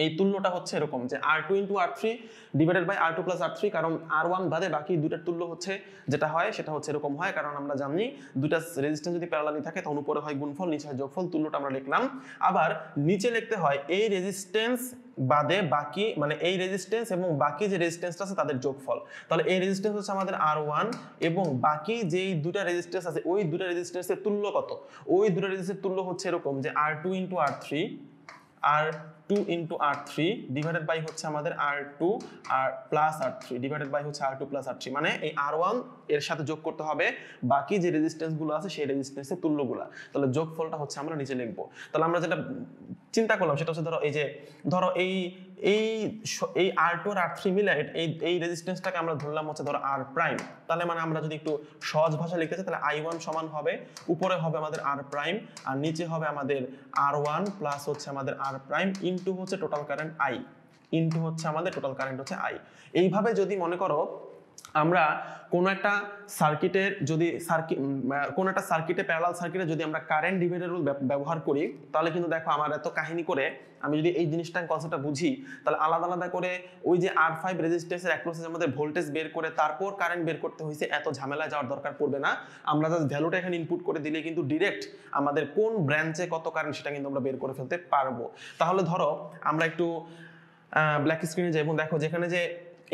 এই তুল্যটা হচ্ছে এরকম যে R two into R three divided by R two plus R three কারণ আর ওয়ান বাদে বাকি দুটার তুল্য হচ্ছে যেটা হয় সেটা হচ্ছে এরকম হয় কারণ আমরা জানি দুটা রেজিস্ট্যান্স যদি প্যারালালি থাকে তখন উপরে হয় গুণফল নিচে হয় যোগফল তুল্যটা আমরা লিখলাম আবার নিচে লিখতে হয় এই রেজিস্ট্যান্স বাদে বাকি মানে এই রেজিস্ট্যান্স এবং বাকি যে রেজিস্ট্যান্সটা আছে তাদের যোগফল তাহলে এই রেজিস্ট্যান্স হচ্ছে আমাদের আর ওয়ান এবং বাকি যেই দুটা রেজিস্ট্যান্স আছে ওই দুটা রেজিস্ট্যান্সের তুল্য কত ওই দুটা রেজিস্ট্যান্সের তুল্য হচ্ছে এরকম যে R two into R three R two into R three divided by হচ্ছে আমাদের R two R plus R three divided by হচ্ছে R two plus R three মানে এই আর ওয়ান এর সাথে যোগ করতে হবে বাকি যে রেজিস্ট্যান্সগুলো আছে সেই রেজিস্ট্যান্সের তুল্যগুলো তাহলে যোগফলটা হচ্ছে আমরা নিচে লিখবো তাহলে আমরা যেটা চিন্তা করলাম সেটা হচ্ছে ধরো এই যে ধরো এই এই এই আর টু আর থ্রি মিলে এই এই রেজিস্ট্যান্সটাকে আমরা ধরলাম হচ্ছে ধরো আর প্রাইম তাহলে মানে আমরা যদি একটু সহজ ভাষা লিখতে চাই তাহলে আই ওয়ান সমান হবে উপরে হবে আমাদের আর প্রাইম আর নিচে হবে আমাদের আর ওয়ান প্লাস হচ্ছে আমাদের আর প্রাইম ইন ইন্টু হচ্ছে টোটাল কারেন্ট আই ইন্টু হচ্ছে আমাদের টোটাল কারেন্ট হচ্ছে আই এইভাবে যদি মনে করো আমরা কোনো একটা সার্কিটের যদি সার্কিট কোনো একটা সার্কিটে প্যারালাল সার্কিটে যদি আমরা কারেন্ট ডিভাইডার রুল ব্যবহার করি তাহলে কিন্তু দেখো আমার এত কাহিনী করে আমি যদি এই জিনিসটা কনসেপ্টটা বুঝি তাহলে আলাদা আলাদা করে ওই যে আর ফাইভ রেজিস্টেন্সের অ্যাক্রোসের আমাদের ভোল্টেজ বের করে তারপর কারেন্ট বের করতে হয়েছে এত ঝামেলা যাওয়ার দরকার পড়বে না আমরা জাস্ট ভ্যালুটা এখানে ইনপুট করে দিলে কিন্তু ডিরেক্ট আমাদের কোন ব্রাঞ্চে কত কারেন্ট সেটা কিন্তু আমরা বের করে ফেলতে পারবো তাহলে ধরো আমরা একটু ব্ল্যাক স্ক্রিনে যাই এবং দেখো যেখানে যে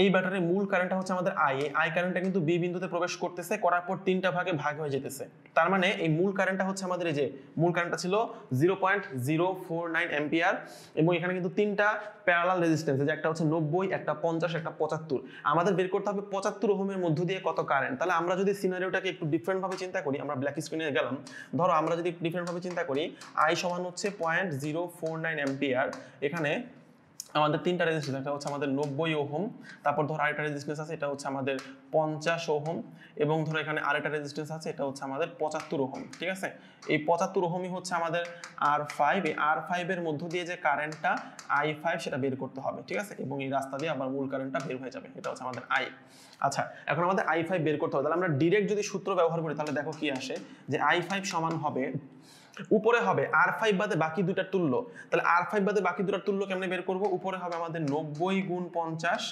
এই ব্যাটারির মূল কারেন্টটা হচ্ছে আমাদের আই এই আই কারেন্টটা কিন্তু বি বিন্দুতে প্রবেশ করতেছে করার পর তিনটা ভাগে ভাগ হয়ে যেতেছে তার মানে এই মূল কারেন্টটা হচ্ছে আমাদের এই যে মূল কারেন্টটা ছিল zero point zero four nine ampere এবং এখানে কিন্তু তিনটা প্যারালাল রেজিস্ট্যান্স যে একটা হচ্ছে নব্বই একটা পঞ্চাশ একটা পঁচাত্তর আমাদের বের করতে হবে পঁচাত্তর ওহমের মধ্য দিয়ে কত কারেন্ট তাহলে আমরা যদি সিনারিওটাকে একটু ডিফারেন্টভাবে চিন্তা করি আমরা ব্ল্যাক স্ক্রিনে গেলাম ধরো আমরা যদি ডিফারেন্টভাবে চিন্তা করি আই সমান হচ্ছে point zero four nine ampere এখানে আমাদের তিনটা রেজিস্ট্রেশন এটা হচ্ছে আমাদের নব্বই ওহম তারপর ধর আরেকটা রেজিস্ট্যান্স আছে এটা হচ্ছে আমাদের পঞ্চাশ ওহম এবং ধরো এখানে আরেকটা রেজিস্ট্যান্স আছে এটা হচ্ছে আমাদের পঁচাত্তর ওহম ঠিক আছে এই পঁচাত্তর ওহমই হচ্ছে আমাদের আর ফাইভ এই আর ফাইভের মধ্য দিয়ে যে কারেন্টটা আই ফাইভ সেটা বের করতে হবে ঠিক আছে এবং এই রাস্তা দিয়ে আবার মূল কারেন্টটা বের হয়ে যাবে এটা হচ্ছে আমাদের আই আচ্ছা এখন আমাদের আই ফাইভ বের করতে হবে তাহলে আমরা ডিরেক্ট যদি সূত্র ব্যবহার করি তাহলে দেখো কি আসে যে আই ফাইভ সমান হবে উপরে হবে আর ফাইভ বাদে বাকি দুটার তুল্য তাহলে আর ফাইভ বাদে বাকি দুটার তুল্য কেমনে বের করব উপরে হবে আমাদের নব্বই গুণ পঞ্চাশ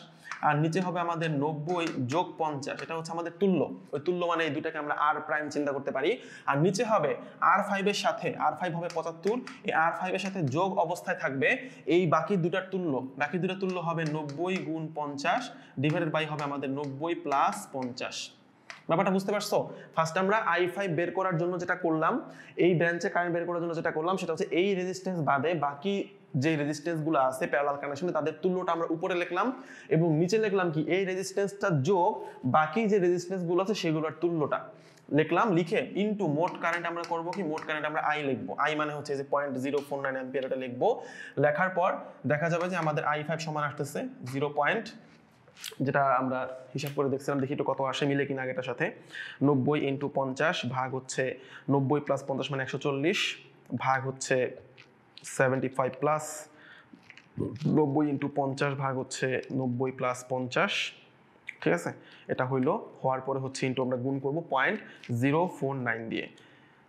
আর নিচে হবে আমাদের নব্বই যোগ পঞ্চাশ এটা হচ্ছে আমাদের তুল্য ওই তুল্য মানে এই দুটাকে আমরা আর প্রাইম চিন্তা করতে পারি আর নিচে হবে আর ফাইভের সাথে আর ফাইভ হবে পঁচাত্তর এই আর ফাইভের সাথে যোগ অবস্থায় থাকবে এই বাকি দুটার তুল্য বাকি দুটার তুল্য হবে নব্বই গুণ পঞ্চাশ ডিভাইডেড বাই হবে আমাদের নব্বই প্লাস পঞ্চাশ ব্যাপারটা বুঝতে পারছো ফার্স্ট আমরা আই ফাইভ বের করার জন্য যেটা করলাম এই ব্রাঞ্চে কারেন্ট বের করার জন্য যেটা করলাম সেটা হচ্ছে এই রেজিস্টেন্স বাদে বাকি যে গুলো আছে প্যারালাল কানেকশনে তাদের তুল্যটা আমরা উপরে লিখলাম এবং নিচে লিখলাম কি এই রেজিস্টেন্সটা যোগ বাকি যে গুলো আছে সেগুলোর তুল্যটা লিখলাম লিখে ইনটু মোট কারেন্ট আমরা করব কি মোট কারেন্ট আমরা আই লিখবো আই মানে হচ্ছে যে point zero four nine ampere এটা লিখবো লেখার পর দেখা যাবে যে আমাদের আই ফাইভ সমান আসতেছে জিরো পয়েন্ট যেটা আমরা হিসাব করে দেখছিলাম দেখি তো কত আসে মিলে কিনা আগেটার সাথে নব্বই ইন্টু পঞ্চাশ ভাগ হচ্ছে নব্বই প্লাস পঞ্চাশ মানে একশো চল্লিশ ভাগ হচ্ছে সেভেন্টি ফাইভ প্লাস নব্বই ইন্টু পঞ্চাশ ভাগ হচ্ছে নব্বই প্লাস পঞ্চাশ ঠিক আছে এটা হইল হওয়ার পরে হচ্ছে ইন্টু আমরা গুণ করবো পয়েন্ট জিরো ফোর নাইন দিয়ে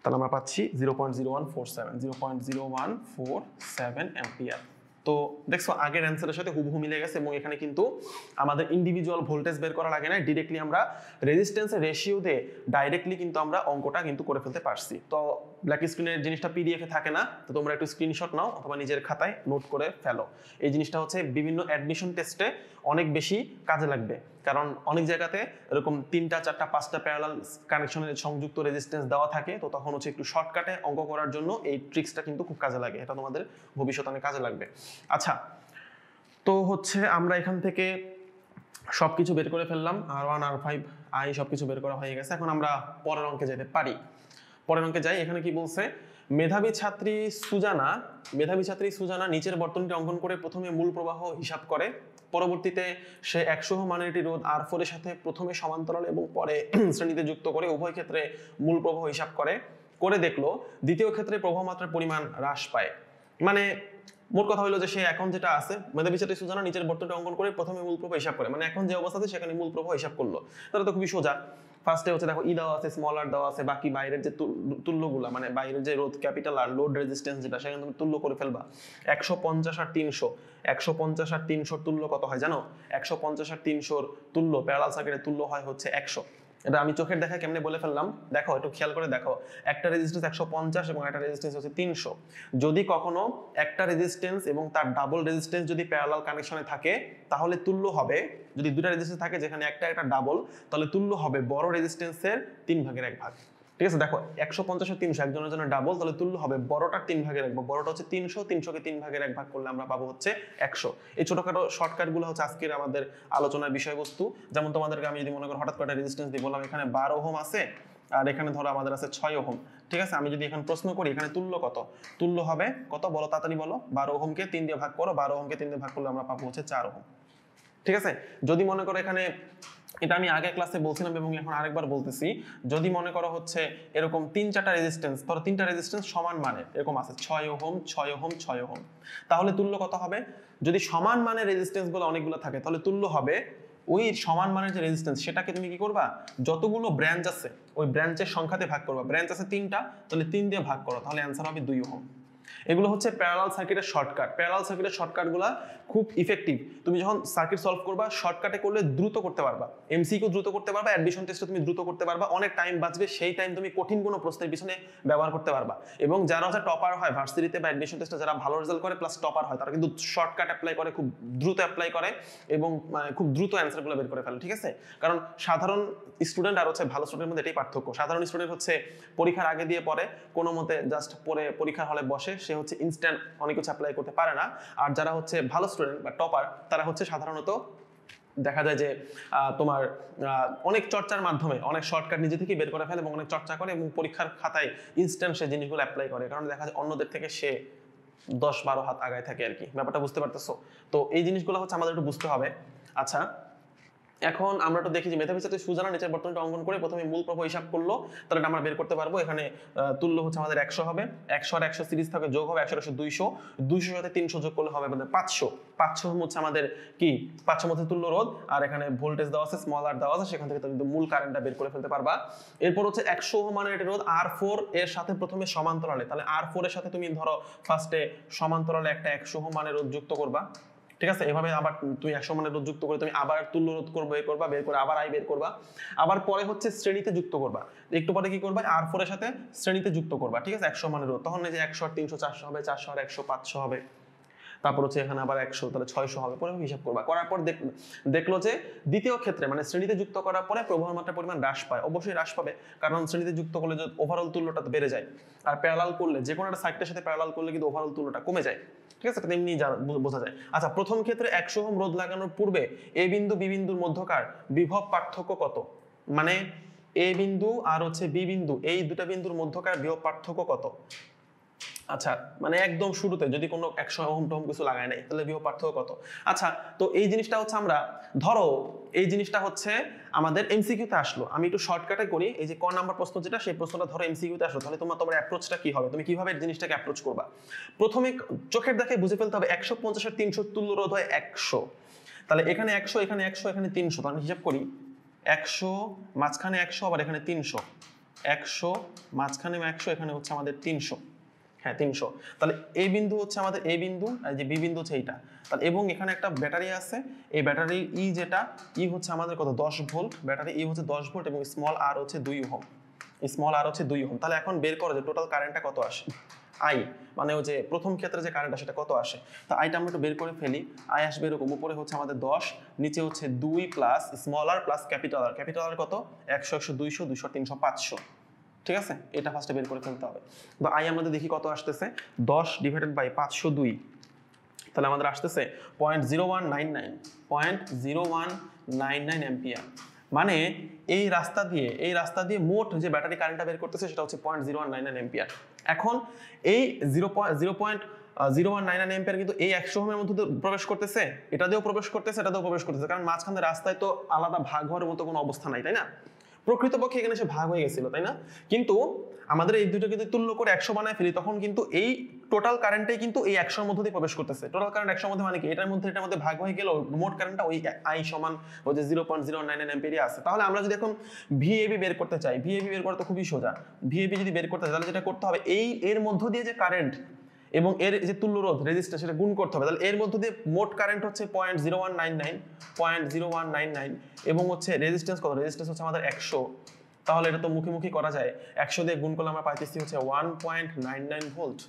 তাহলে আমরা পাচ্ছি zero point zero one four seven zero point zero one four seven ampere তো দেখছো আগের অ্যান্সারের সাথে হুবহু মিলে গেছে এবং এখানে কিন্তু আমাদের ইন্ডিভিজুয়াল ভোল্টেজ বের করা লাগে না ডিরেক্টলি আমরা রেজিস্ট্যান্সের রেশিওতে ডাইরেক্টলি কিন্তু আমরা অঙ্কটা কিন্তু করে ফেলতে পারছি তো ব্ল্যাক স্ক্রিনের জিনিসটা পিডিএফে থাকে না তো তোমরা একটু স্ক্রিনশট নাও অথবা নিজের খাতায় নোট করে ফেলো এই জিনিসটা হচ্ছে বিভিন্ন অ্যাডমিশন টেস্টে অনেক বেশি কাজে লাগবে কারণ অনেক জায়গাতে এরকম তিনটা চারটা পাঁচটা প্যারালাল কানেকশনের সংযুক্ত রেজিস্ট্যান্স দেওয়া থাকে তো তখন হচ্ছে একটু শর্টকাটে অঙ্ক করার জন্য এই ট্রিক্সটা কিন্তু খুব কাজে লাগে এটা তোমাদের ভবিষ্যতে অনেক কাজে লাগবে আচ্ছা তো হচ্ছে আমরা এখান থেকে সব কিছু বের করে ফেললাম R one R five I সব কিছু বের করা হয়ে গেছে এখন আমরা পরের অঙ্কে যেতে পারি পরের অঙ্কে যাই এখানে কি বলছে মেধাবী ছাত্রী সুজানা মেধাবী ছাত্রী সুজানা নিচের বর্তনীটি অঙ্কন করে প্রথমে মূল প্রবাহ হিসাব করে পরবর্তীতে সে একশো একটি রোধ আর ফোরের সাথে প্রথমে সমান্তরাল এবং পরে [clears throat] শ্রেণীতে যুক্ত করে উভয় ক্ষেত্রে মূল প্রবাহ হিসাব করে করে দেখলো দ্বিতীয় ক্ষেত্রে প্রবাহ মাত্রার পরিমাণ হ্রাস পায় মানে মোট কথা হলো যে সে এখন যেটা আছে মেধাবী ছাত্রী সুজানা নিচের বর্তনটা অঙ্কন করে প্রথমে মূল প্রবাহ হিসাব করে মানে এখন যে অবস্থাতে সেখানে মূল প্রবাহ হিসাব করলো তারা তো খুবই সোজা ফার্স্টে হচ্ছে দেখো ই e দেওয়া আছে স্মলার দাও আছে বাকি বাইরের যে তুল্যগুলা মানে বাইরের যে রোধ ক্যাপিটাল আর লোড রেজিস্ট্যান্স যেটা সেখানে তুমি তুল্য করে ফেলবা একশো পঞ্চাশ আর তিনশো একশো পঞ্চাশ আর তিনশোর তুল্য কত হয় জানো একশো পঞ্চাশ আর তিনশোর তুল্য প্যারাল সার্কিটের তুল্য হয় হচ্ছে একশো এটা আমি চোখের দেখা কেমনে বলে ফেললাম দেখো একটু খেয়াল করে দেখো একটা রেজিস্ট্যান্স একশো পঞ্চাশ এবং একটা রেজিস্ট্যান্স হচ্ছে তিনশো যদি কখনো একটা রেজিস্ট্যান্স এবং তার ডাবল রেজিস্ট্যান্স যদি প্যারালাল কানেকশনে থাকে তাহলে তুল্য হবে যদি দুটা রেজিস্ট্যান্স থাকে যেখানে একটা একটা ডাবল তাহলে তুল্য হবে বড় রেজিস্ট্যান্সের তিন ভাগের এক ভাগ ঠিক আছে দেখো একশো পঞ্চাশ তিনশো একজনের জন্য ডাবল তাহলে তুল্য হবে বড়টার তিন ভাগের এক বড়টা হচ্ছে তিনশো তিনশোকে তিন ভাগের এক ভাগ করলে আমরা পাবো হচ্ছে একশো এই ছোটখাটো শর্টকাট গুলো হচ্ছে আজকের আমাদের আলোচনার বিষয়বস্তু যেমন তোমাদেরকে আমি যদি মনে করি হঠাৎ করে রেজিস্টেন্স দিয়ে বললাম এখানে বারো হোম আছে আর এখানে ধরো আমাদের আছে ছয় ওহম ঠিক আছে আমি যদি এখানে প্রশ্ন করি এখানে তুল্য কত তুল্য হবে কত বলো তাড়াতাড়ি বলো বারো ওহমকে তিন দিয়ে ভাগ করো বারো ওহমকে তিন দিয়ে ভাগ করলে আমরা পাবো হচ্ছে চার ওহম ঠিক আছে যদি মনে করো এখানে এটা আমি আগে ক্লাসে বলছিলাম এবং এখন আরেকবার বলতেছি যদি মনে করো হচ্ছে এরকম তিন চারটা রেজিস্টেন্স ধরো তিনটা রেজিস্টেন্স সমান মানের এরকম আছে ছয় ওহম ছয় ওহম ছয় ওহম তাহলে তুল্য কত হবে যদি সমান মানের রেজিস্ট্যান্সগুলো অনেকগুলো থাকে তাহলে তুল্য হবে ওই সমান মানের যে রেজিস্টেন্স সেটাকে তুমি কি করবা যতগুলো ব্রাঞ্চ আছে ওই ব্রাঞ্চের সংখ্যাতে ভাগ করবা ব্রাঞ্চ আছে তিনটা তাহলে তিন দিয়ে ভাগ করো তাহলে অ্যান্সার হবে দুই ওহম এগুলো হচ্ছে প্যারালাল সার্কিটের শর্টকাট প্যারালাল সার্কিটের শর্টকাটগুলো খুব ইফেক্টিভ তুমি যখন সার্কিট সলভ করবা শর্টকাটে করলে দ্রুত করতে পারবা এমসিকিউ দ্রুত করতে পারবা অ্যাডমিশন টেস্টে তুমি দ্রুত করতে পারবা অনেক টাইম বাঁচবে সেই টাইম তুমি কঠিন কোনো প্রশ্নের পিছনে ব্যবহার করতে পারবা এবং যারা হচ্ছে টপার হয় ভার্সিটিতে বা অ্যাডমিশন টেস্টে যারা ভালো রেজাল্ট করে প্লাস টপার হয় তারা কিন্তু শর্টকাট অ্যাপ্লাই করে খুব দ্রুত অ্যাপ্লাই করে এবং মানে, খুব দ্রুত অ্যান্সারগুলো বের করে ফেলে ঠিক আছে কারণ সাধারণ স্টুডেন্ট আর হচ্ছে ভালো স্টুডেন্টের মধ্যে এটাই পার্থক্য সাধারণ স্টুডেন্ট হচ্ছে পরীক্ষার আগে দিয়ে পরে কোনো মতে জাস্ট পরে পরীক্ষার হলে বসে সে হচ্ছে ইনস্ট্যান্ট অনেক কিছু অ্যাপ্লাই করতে পারে না আর যারা হচ্ছে ভালো স্টুডেন্ট বা টপার তারা হচ্ছে সাধারণত দেখা যায় যে তোমার অনেক চর্চার মাধ্যমে অনেক শর্টকাট নিজে থেকে বের করে ফেলে এবং অনেক চর্চা করে এবং পরীক্ষার খাতায় ইনস্ট্যান্ট সে জিনিসগুলো অ্যাপ্লাই করে কারণ দেখা যায় অন্যদের থেকে সে দশ বারো হাত আগায় থাকে আর কি ব্যাপারটা বুঝতে পারতেছো তো এই জিনিসগুলো হচ্ছে আমাদের একটু বুঝতে হবে আচ্ছা এখন আমরা তো দেখি যে মেধাভিত্তিতে সুজানা নিচের বর্তমানটা অঙ্কন করে প্রথমে মূল প্রভাব হিসাব করলো তাহলে আমরা বের করতে পারবো এখানে তুল্য হচ্ছে আমাদের একশো হবে একশো আর একশো সিরিজ থাকে যোগ হবে একশো একশো দুইশো দুইশোর সাথে তিনশো যোগ করলে হবে আমাদের পাঁচশো পাঁচশো হচ্ছে আমাদের কি পাঁচশো মধ্যে তুল্য রোধ আর এখানে ভোল্টেজ দেওয়া আছে স্মল আর দেওয়া আছে সেখান থেকে তুমি মূল কারেন্টটা বের করে ফেলতে পারবা এরপর হচ্ছে একশো মানে এটা রোধ আর ফোর এর সাথে প্রথমে সমান্তরালে তাহলে আর ফোর এর সাথে তুমি ধরো ফার্স্টে সমান্তরালে একটা একশো মানে রোধ যুক্ত করবা ঠিক আছে এভাবে আবার তুমি একশো মানে রোধ যুক্ত করে তুমি আবার তুল্য রোধ করবো এ করবা বের করে আবার আই বের করবা আবার পরে হচ্ছে শ্রেণীতে যুক্ত করবা একটু পরে কি করবা আর ফোরের সাথে শ্রেণীতে যুক্ত করবা ঠিক আছে একশো মানে রোধ তখন এই যে একশো আর তিনশো চারশো হবে চারশো আর একশো পাঁচশো হবে তারপর হচ্ছে এখানে আবার একশো তাহলে ছয়শো হবে পরে হিসাব করবা করার পর দেখলো যে দ্বিতীয় ক্ষেত্রে মানে শ্রেণীতে যুক্ত করার পরে প্রবাহ মাত্রার পরিমাণ হ্রাস পায় অবশ্যই হ্রাস পাবে কারণ শ্রেণীতে যুক্ত করলে ওভারঅল তুল্যটা বেড়ে যায় আর প্যারালাল করলে যে কোনো একটা সাইডটার সাথে প্যারালাল করলে কিন্তু ওভারঅল তুল্যটা কমে যায় ঠিক আছে এটা এমনি বোঝা যায় আচ্ছা প্রথম ক্ষেত্রে একশো ওহম রোধ লাগানোর পূর্বে এ বিন্দু বি বিন্দুর মধ্যকার বিভব পার্থক্য কত মানে এ বিন্দু আর হচ্ছে বি বিন্দু এই দুটা বিন্দুর মধ্যকার বিভব পার্থক্য কত আচ্ছা মানে একদম শুরুতে যদি কোনো একশো হোম টোম কিছু লাগায় নাই তাহলে বিভব পার্থক্য কত আচ্ছা তো এই জিনিসটা হচ্ছে আমরা ধরো এই জিনিসটা হচ্ছে আমাদের এমসিকিউতে আসলো আমি একটু শর্টকাটে করি এই যে ক নাম্বার প্রশ্ন যেটা সেই প্রশ্নটা ধরো এমসিকিউতে আসলো তাহলে তোমার তোমার অ্যাপ্রোচটা কি হবে তুমি কিভাবে জিনিসটাকে অ্যাপ্রোচ করবা প্রথমে চোখের দেখে বুঝে ফেলতে হবে একশো পঞ্চাশের তিনশো তুল্য রোধ হয় একশো তাহলে এখানে একশো এখানে একশো এখানে তিনশো তাহলে হিসাব করি একশো মাঝখানে একশো আবার এখানে তিনশো একশো মাঝখানে একশো এখানে হচ্ছে আমাদের তিনশো হ্যাঁ তিনশো তাহলে এই বিন্দু হচ্ছে আমাদের এই বিন্দু আর যে বি বিন্দু হচ্ছে এইটা তাহলে এবং এখানে একটা ব্যাটারি আছে এই ব্যাটারির ই e যেটা ই e হচ্ছে আমাদের কত দশ ভোল্ট ব্যাটারি ই e হচ্ছে দশ ভোল্ট এবং স্মল আর হচ্ছে দুই হোম স্মল আর হচ্ছে দুই হোম তাহলে এখন বের করো যে টোটাল কারেন্টটা কত আসে আই মানে ওই যে প্রথম ক্ষেত্রে যে কারেন্ট আসে সেটা কত আসে তো আইটা আমরা একটু বের করে ফেলি আই আসবে এরকম উপরে হচ্ছে আমাদের দশ নিচে হচ্ছে দুই plus small R plus capital R capital R কত একশো একশো দুইশো দুইশো তিনশো পাঁচশো ঠিক আছে এটা ফার্স্টে বের করে ফেলতে হবে বা আই আমাদের দেখি কত আসতেছে দশ ডিভাইডেড বাই পাঁচশো দুই তাহলে আমাদের আসতেছে point zero one nine nine point zero one nine nine ampere মানে এই রাস্তা দিয়ে এই রাস্তা দিয়ে মোট যে ব্যাটারি কারেন্টটা বের করতেছে সেটা হচ্ছে point zero one nine nine ampere এখন এই zero point zero point zero one nine nine ampere কিন্তু এই একশো হোমের মধ্যে প্রবেশ করতেছে এটা দিয়েও প্রবেশ করতেছে এটা দিয়েও প্রবেশ করতেছে কারণ মাঝখানে রাস্তায় তো আলাদা ভাগ হওয়ার মতো কোনো অবস্থা নাই তাই না প্রকৃতপক্ষে এখানে সে ভাগ হয়ে গেছিল তাই না কিন্তু আমাদের এই দুটোকে যদি তুল্য করে একশো বানায় ফেলি তখন কিন্তু এই টোটাল কারেন্টটাই কিন্তু এই একশোর মধ্যে দিয়ে প্রবেশ করতেছে টোটাল কারেন্ট একশোর মধ্যে মানে কি এটার মধ্যে এটার মধ্যে ভাগ হয়ে গেল মোট কারেন্টটা ওই আই সমান ওই যে zero point zero nine nine ampere আছে তাহলে আমরা যদি এখন ভিএবি বের করতে চাই ভিএবি বের করতে খুবই সোজা ভিএবি যদি বের করতে চাই তাহলে যেটা করতে হবে এই এর মধ্য দিয়ে যে কারেন্ট এবং এর যে তুল্য রোধ রেজিস্টার সেটা গুণ করতে হবে তাহলে এর মধ্য দিয়ে মোট কারেন্ট হচ্ছে point zero one nine nine point zero one nine nine এবং হচ্ছে রেজিস্ট্যান্স কত রেজিস্ট্যান্স হচ্ছে আমাদের একশো তাহলে এটা তো মুখোমুখি করা যায় একশো দিয়ে গুণ করলে আমরা পাইতেছি হচ্ছে one point nine nine volt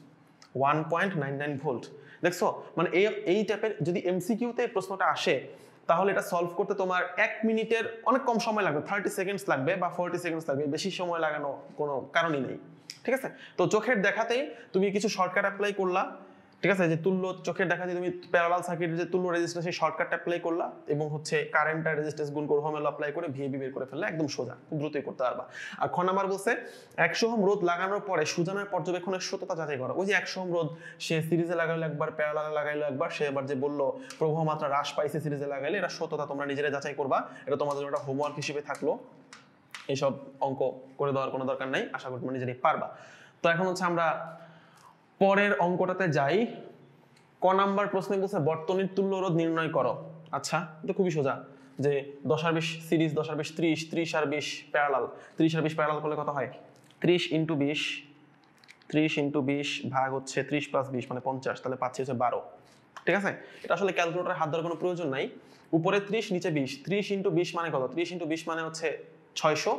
one point nine nine volt দেখছো মানে এই এই টাইপের যদি এমসিকিউতে প্রশ্নটা আসে তাহলে এটা সলভ করতে তোমার এক মিনিটের অনেক কম সময় লাগবে থার্টি সেকেন্ডস লাগবে বা ফোরটি সেকেন্ডস লাগবে বেশি সময় লাগানো কোনো কারণই নেই ঠিক আছে তো চোখের দেখাতেই তুমি কিছু শর্টকাট অ্যাপ্লাই করলা ঠিক আছে যে তুল্য চোখের দেখাতে তুমি প্যারালাল সার্কিটের যে তুল্য রেজিস্ট্যান্স সেই শর্টকাটটা অ্যাপ্লাই করলা এবং হচ্ছে কারেন্ট আর রেজিস্ট্যান্স গুণ করে হোমেল অ্যাপ্লাই করে ভিএবি বের করে ফেললে একদম সোজা দ্রুতই করতে পারবা আর খ নাম্বার বলছে একশো হোম রোদ লাগানোর পরে সুজানের পর্যবেক্ষণের সততা যাচাই করা ওই যে একশো হোম রোদ সে সিরিজে লাগাইলো একবার প্যারালালে লাগাইলো একবার সে এবার যে বললো প্রবাহ মাত্রা হ্রাস পাইছে সিরিজে লাগাইলে এটা সততা তোমরা নিজেরা যাচাই করবা এটা তোমাদের একটা হোমওয়ার্ক হিসেবে থাকলো এইসব অঙ্ক করে দেওয়ার কোনো দরকার নাই আশা করি তোমরা মানে নিজেরাই পারবা তো এখন হচ্ছে আমরা পরের অঙ্কটাতে যাই ক নাম্বার প্রশ্নে বলছে বর্তনীর তুল্য রোধ নির্ণয় করো আচ্ছা এটা খুবই সোজা যে দশ আর বিশ সিরিজ দশ আর বিশ ত্রিশ ত্রিশ আর বিশ প্যারালাল ত্রিশ আর বিশ প্যারালাল করলে কত হয় ত্রিশ ইন্টু বিশ ত্রিশ ইন্টু বিশ ভাগ হচ্ছে ত্রিশ প্লাস বিশ মানে পঞ্চাশ তাহলে পাচ্ছি হচ্ছে বারো ঠিক আছে এটা আসলে ক্যালকুলেটার হাত ধরার কোনো প্রয়োজন নাই উপরে ত্রিশ নিচে বিশ ত্রিশ ইন্টু বিশ মানে কত ত্রিশ ইন্টু বিশ মানে হচ্ছে ছয়শো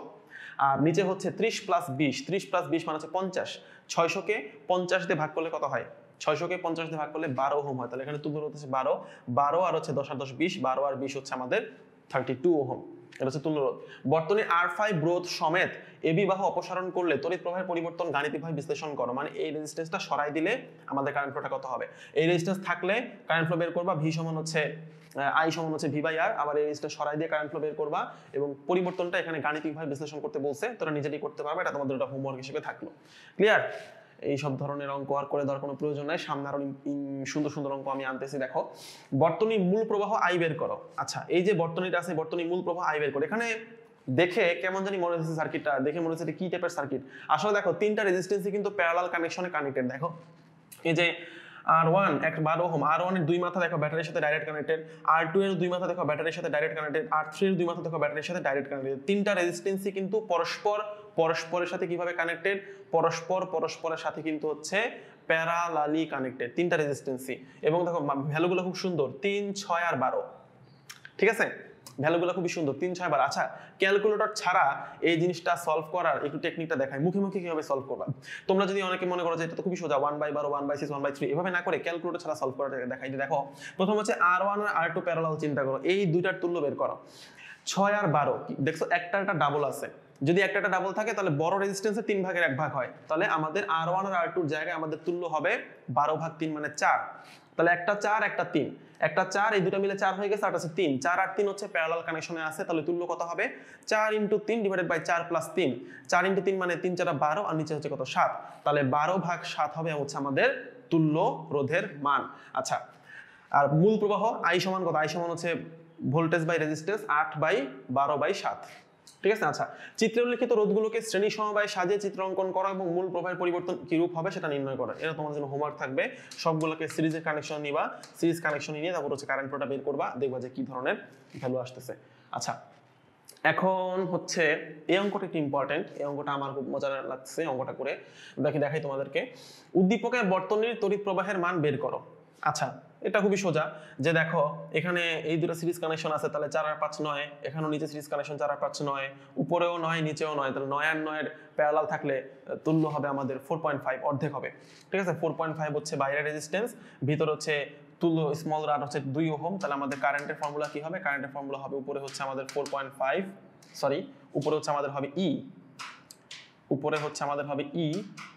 আর নিচে হচ্ছে ত্রিশ প্লাস বিশ ত্রিশ প্লাস বিশ মানে হচ্ছে পঞ্চাশ ছয়শোকে পঞ্চাশ দিয়ে ভাগ করলে কত হয় ছয়শোকে পঞ্চাশ দিয়ে ভাগ করলে বারো হোম হয় তাহলে এখানে তুমি হচ্ছে বারো বারো আর হচ্ছে দশ আর দশ বিশ বারো আর বিশ হচ্ছে আমাদের থার্টি টু হোম এটা হচ্ছে তুল্যরোধ বর্তনী আর ফাইভ রোধ সমেত এ বিবাহ অপসারণ করলে তড়িৎ প্রবাহের পরিবর্তন গাণিতিকভাবে বিশ্লেষণ করো মানে এই রেজিস্ট্যান্সটা সরাই দিলে আমাদের কারেন্ট ফ্লোটা কত হবে এই রেজিস্ট্যান্স থাকলে কারেন্ট ফ্লো বের করবা ভি সমান হচ্ছে আই সমান হচ্ছে ভি বাই আর আবার এই রেজিস্ট্যান্স সরাই দিয়ে কারেন্ট ফ্লো বের করবা এবং পরিবর্তনটা এখানে গাণিতিকভাবে বিশ্লেষণ করতে বলছে তোরা নিজেরই করতে পারবে এটা তোমাদের ওটা হোমওয়ার্ক হিসেবে থাকলো ক্লিয়ার এই সব ধরনের অঙ্ক আর করে দেওয়ার কোনো প্রয়োজন নাই সামনে আরো সুন্দর সুন্দর অঙ্ক আমি আনতেছি দেখো বর্তনী মূল প্রবাহ আই বের করো আচ্ছা এই যে বর্তনীটা আছে বর্তনী মূল প্রবাহ আই বের করো এখানে দেখে কেমন জানি মনে হচ্ছে সার্কিটটা দেখে মনে হচ্ছে কি টাইপের সার্কিট আসলে দেখো তিনটা রেজিস্ট্যান্সই কিন্তু প্যারালাল কানেকশনে কানেক্টেড দেখো এই যে আর ওয়ান এক বারো ওহম আর ওয়ানের দুই মাথা দেখো ব্যাটারির সাথে ডাইরেক্ট কানেক্টেড আর টু এর দুই মাথা দেখো ব্যাটারির সাথে ডাইরেক্ট কানেক্টেড আর থ্রি এর দুই মাথা দেখো ব্যাটারির সাথে ডাইরেক্ট কানেক্টেড তিনটা রেজিস্ট্যান্সই কিন্তু পরস্পর পরস্পরের সাথে কিভাবে কানেক্টেড পরস্পর পরস্পরের সাথে কিন্তু হচ্ছে প্যারালালি কানেক্টেড তিনটা রেজিস্টেন্সি এবং দেখো ভ্যালুগুলো খুব সুন্দর তিন ছয় আর বারো ঠিক আছে ভ্যালুগুলো খুবই সুন্দর তিন ছয় বার আচ্ছা ক্যালকুলেটর ছাড়া এই জিনিসটা সলভ করার একটু টেকনিকটা দেখায় মুখে মুখে কিভাবে সলভ করবা তোমরা যদি অনেকে মনে করো যে এটা তো খুবই সোজা ওয়ান বাই বারো one by six one by three এভাবে না করে ক্যালকুলেটর ছাড়া সলভ করাটা দেখাই যে দেখো প্রথম হচ্ছে আর ওয়ান আর আর টু প্যারালাল চিন্তা করো এই দুইটার তুল্য বের করো ছয় আর বারো দেখছো একটা একটা ডাবল আছে যদি একটা ডাবল থাকে তাহলে বড় রেজিস্ট্যান্সে তিন ভাগের এক ভাগ হয় তাহলে আমাদের আর ওয়ান আর আর টুর জায়গায় আমাদের তুল্য হবে বারো ভাগ তিন মানে চার তাহলে একটা চার একটা তিন একটা চার এই দুটো মিলে চার হয়ে গেছে আর আছে তিন চার আর তিন হচ্ছে প্যারালাল কানেকশনে আছে তাহলে তুল্য কত হবে চার ইন্টু তিন ডিভাইডেড বাই চার প্লাস তিন চার ইন্টু তিন মানে তিন চারা বারো আর নিচে হচ্ছে কত সাত তাহলে বারো ভাগ সাত হবে হচ্ছে আমাদের তুল্য রোধের মান আচ্ছা আর মূল প্রবাহ আই সমান কত আই সমান হচ্ছে ভোল্টেজ বাই রেজিস্ট্যান্স আট বাই বারো বাই সাত ঠিক আছে আচ্ছা চিত্রে উল্লেখিত রোধগুলোকে শ্রেণী সমবায় সাজিয়ে চিত্র অঙ্কন করা এবং মূল প্রবাহের পরিবর্তন কি রূপ হবে সেটা নির্ণয় করা এটা তোমার জন্য হোমওয়ার্ক থাকবে সবগুলোকে সিরিজের কানেকশন নিবা সিরিজ কানেকশন নিয়ে তারপর হচ্ছে কারেন্ট প্রোটা বের করবা দেখবা যে কি ধরনের ভ্যালু আসতেছে আচ্ছা এখন হচ্ছে এই অঙ্কটা একটু ইম্পর্টেন্ট এই অঙ্কটা আমার খুব মজার লাগছে অঙ্কটা করে দেখি দেখাই তোমাদেরকে উদ্দীপকের বর্তনীর তড়িৎ প্রবাহের মান বের করো আচ্ছা এটা খুবই সোজা যে দেখো এখানে এই দুটো সিরিজ কানেকশন আছে তাহলে চার আর পাঁচ নয় এখানেও নিচে সিরিজ কানেকশন চার আর পাঁচ নয় উপরেও নয় নিচেও নয় তাহলে নয় আর নয়ের প্যারালাল থাকলে তুল্য হবে আমাদের ফোর পয়েন্ট ফাইভ অর্ধেক হবে ঠিক আছে ফোর পয়েন্ট ফাইভ হচ্ছে বাইরের রেজিস্টেন্স ভিতর হচ্ছে তুল্য স্মল রান হচ্ছে দুই ওহম তাহলে আমাদের কারেন্টের ফর্মুলা কি হবে কারেন্টের ফর্মুলা হবে উপরে হচ্ছে আমাদের ফোর পয়েন্ট ফাইভ সরি উপরে হচ্ছে আমাদের হবে ই e। উপরে হচ্ছে আমাদের হবে ই e,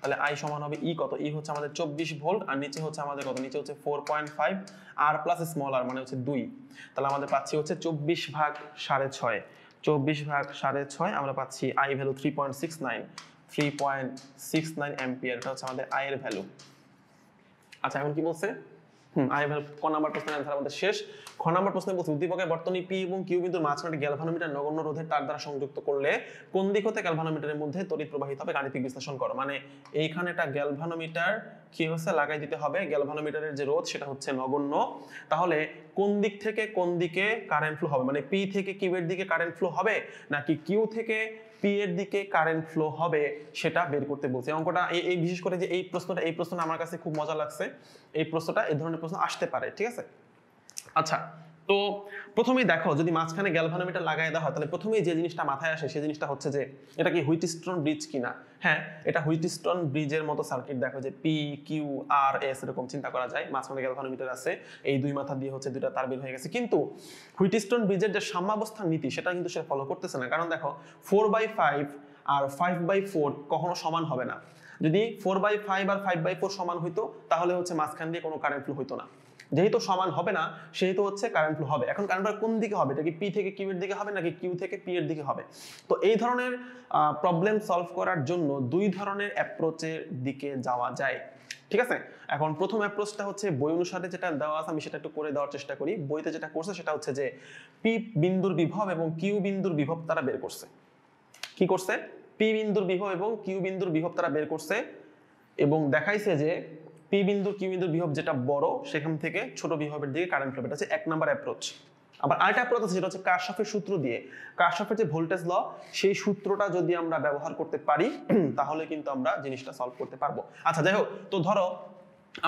তাহলে আই সমান হবে ই e কত ই e হচ্ছে আমাদের চব্বিশ ভোল্ট আর নিচে হচ্ছে আমাদের কত নিচে হচ্ছে four point five R plus small R মানে হচ্ছে দুই তাহলে আমাদের পাচ্ছি হচ্ছে চব্বিশ ভাগ সাড়ে ছয় চব্বিশ ভাগ সাড়ে ছয় আমরা পাচ্ছি I value three point six nine three point six nine অ্যাম্পিয়ারটা হচ্ছে আমাদের আয়ের ভ্যালু আচ্ছা এখন কি বলছে আই প্রশ্নের বর্তনী পি এবং কিউ মাঝখানে গ্যালভানোমিটার রোধের তার দ্বারা সংযুক্ত করলে কোন দিক হতে গ্যালভানোমিটারের মধ্যে তড়িৎ প্রবাহিত হবে বিশ্লেষণ মানে এইখানে একটা গ্যালভানোমিটার কি হচ্ছে লাগাই দিতে হবে গ্যালভানোমিটারের যে রোধ সেটা হচ্ছে নগণ্য তাহলে কোন দিক থেকে কোন দিকে কারেন্ট ফ্লো হবে মানে পি থেকে কিউ এর দিকে কারেন্ট ফ্লো হবে নাকি কিউ থেকে পি এর দিকে কারেন্ট ফ্লো হবে সেটা বের করতে বলছে অঙ্কটা এই বিশেষ করে যে এই প্রশ্নটা এই প্রশ্নটা আমার কাছে খুব মজা লাগছে এই প্রশ্নটা এই ধরনের প্রশ্ন আসতে পারে ঠিক আছে আচ্ছা তো প্রথমেই দেখো যদি মাঝখানে গ্যালভানোমিটার লাগাই দেওয়া হয় তাহলে প্রথমেই যে জিনিসটা মাথায় আসে সেই জিনিসটা হচ্ছে যে এটা কি হুইটিস্টন ব্রিজ কিনা হ্যাঁ এটা হুইটিস্টন ব্রিজের মতো সার্কিট দেখো যে পি কিউ আর এস এরকম চিন্তা করা যায় মাঝখানে গ্যালভানোমিটার আছে এই দুই মাথা দিয়ে হচ্ছে দুইটা তার বিল হয়ে গেছে কিন্তু হুইটিস্টন ব্রিজের যে সাম্যাবস্থান নীতি সেটা কিন্তু সে ফলো করতেছে না কারণ দেখো ফোর বাই ফাইভ আর ফাইভ বাই ফোর কখনো সমান হবে না যদি ফোর বাই ফাইভ আর ফাইভ বাই ফোর সমান হইতো তাহলে হচ্ছে মাঝখান দিয়ে কোনো কারেন্ট ফ্লো হইতো না যেহেতু সমান হবে না সেহেতু হচ্ছে কারেন্ট ফ্লো হবে এখন কারেন্ট ফ্লো কোন দিকে হবে এটা কি পি থেকে কিউ এর দিকে হবে নাকি কিউ থেকে পি এর দিকে হবে তো এই ধরনের প্রবলেম সলভ করার জন্য দুই ধরনের অ্যাপ্রোচের দিকে যাওয়া যায় ঠিক আছে এখন প্রথম অ্যাপ্রোচটা হচ্ছে বই অনুসারে যেটা দেওয়া আছে আমি সেটা একটু করে দেওয়ার চেষ্টা করি বইতে যেটা করছে সেটা হচ্ছে যে পি বিন্দুর বিভব এবং কিউ বিন্দুর বিভব তারা বের করছে কি করছে পি বিন্দুর বিভব এবং কিউ বিন্দুর বিভব তারা বের করছে এবং দেখাইছে যে পি বিন্দু কিউ বিন্দুর বিহব যেটা বড় সেখান থেকে ছোট বিহবের দিকে কারেন্ট ফ্লো এটা হচ্ছে এক নাম্বার অ্যাপ্রোচ আবার আরেকটা অ্যাপ্রোচ আছে যেটা হচ্ছে কারশফের সূত্র দিয়ে কারশফের যে ভোল্টেজ ল সেই সূত্রটা যদি আমরা ব্যবহার করতে পারি [clears throat] তাহলে কিন্তু আমরা জিনিসটা সলভ করতে পারবো আচ্ছা যাই হোক তো ধরো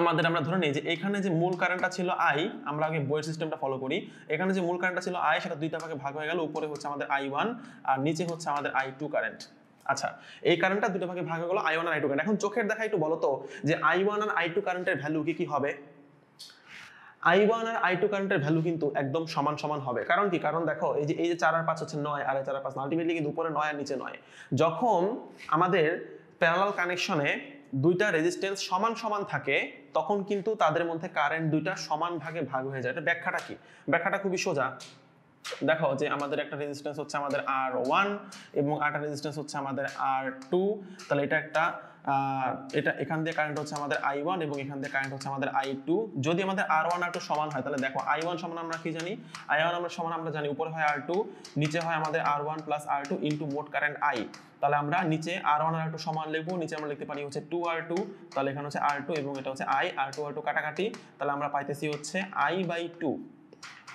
আমাদের আমরা ধরে নিই যে এখানে যে মূল কারেন্টটা ছিল আই আমরা আগে বইয়ের সিস্টেমটা ফলো করি এখানে যে মূল কারেন্টটা ছিল আই সেটা দুইটা ভাগে ভাগ হয়ে গেল উপরে হচ্ছে আমাদের আই ওয়ান আর নিচে হচ্ছে আমাদের আই টু কারেন্ট আচ্ছা এই কারেন্টটা দুটো ভাগে ভাগ হলো আই ওয়ান আর আই কারেন্ট এখন চোখের দেখা একটু বলো তো যে আই ওয়ান আর আই টু কারেন্টের ভ্যালু কি কি হবে আই ওয়ান আর আই টু কারেন্টের ভ্যালু কিন্তু একদম সমান সমান হবে কারণ কি কারণ দেখো এই যে এই যে চার আর পাঁচ হচ্ছে নয় আর চার আর পাঁচ আলটিমেটলি কিন্তু উপরে নয় আর নিচে নয় যখন আমাদের প্যারালাল কানেকশনে দুইটা রেজিস্ট্যান্স সমান সমান থাকে তখন কিন্তু তাদের মধ্যে কারেন্ট দুইটা সমান ভাগে ভাগ হয়ে যায় এটা ব্যাখ্যাটা কি ব্যাখ্যাটা খুবই সোজা দেখো যে আমাদের একটা রেজিস্ট্যান্স হচ্ছে আমাদের আর ওয়ান এবং আরেকটা রেজিস্ট্যান্স হচ্ছে আমাদের আর টু তাহলে এটা একটা এটা এখান দিয়ে কারেন্ট হচ্ছে আমাদের আই ওয়ান এবং এখান দিয়ে কারেন্ট হচ্ছে আমাদের আই টু যদি আমাদের আর ওয়ান আর টু সমান হয় তাহলে দেখো আই ওয়ান সমান আমরা কি জানি আই ওয়ান আমরা সমান আমরা জানি উপরে হয় আর টু নিচে হয় আমাদের R one plus R two into মোট কারেন্ট আই তাহলে আমরা নিচে আর ওয়ান আর টু সমান লিখবো নিচে আমরা লিখতে পারি হচ্ছে টু আর টু তাহলে এখানে হচ্ছে আর টু এবং এটা হচ্ছে I R two R two কাটাকাটি তাহলে আমরা পাইতেছি হচ্ছে আই বাই টু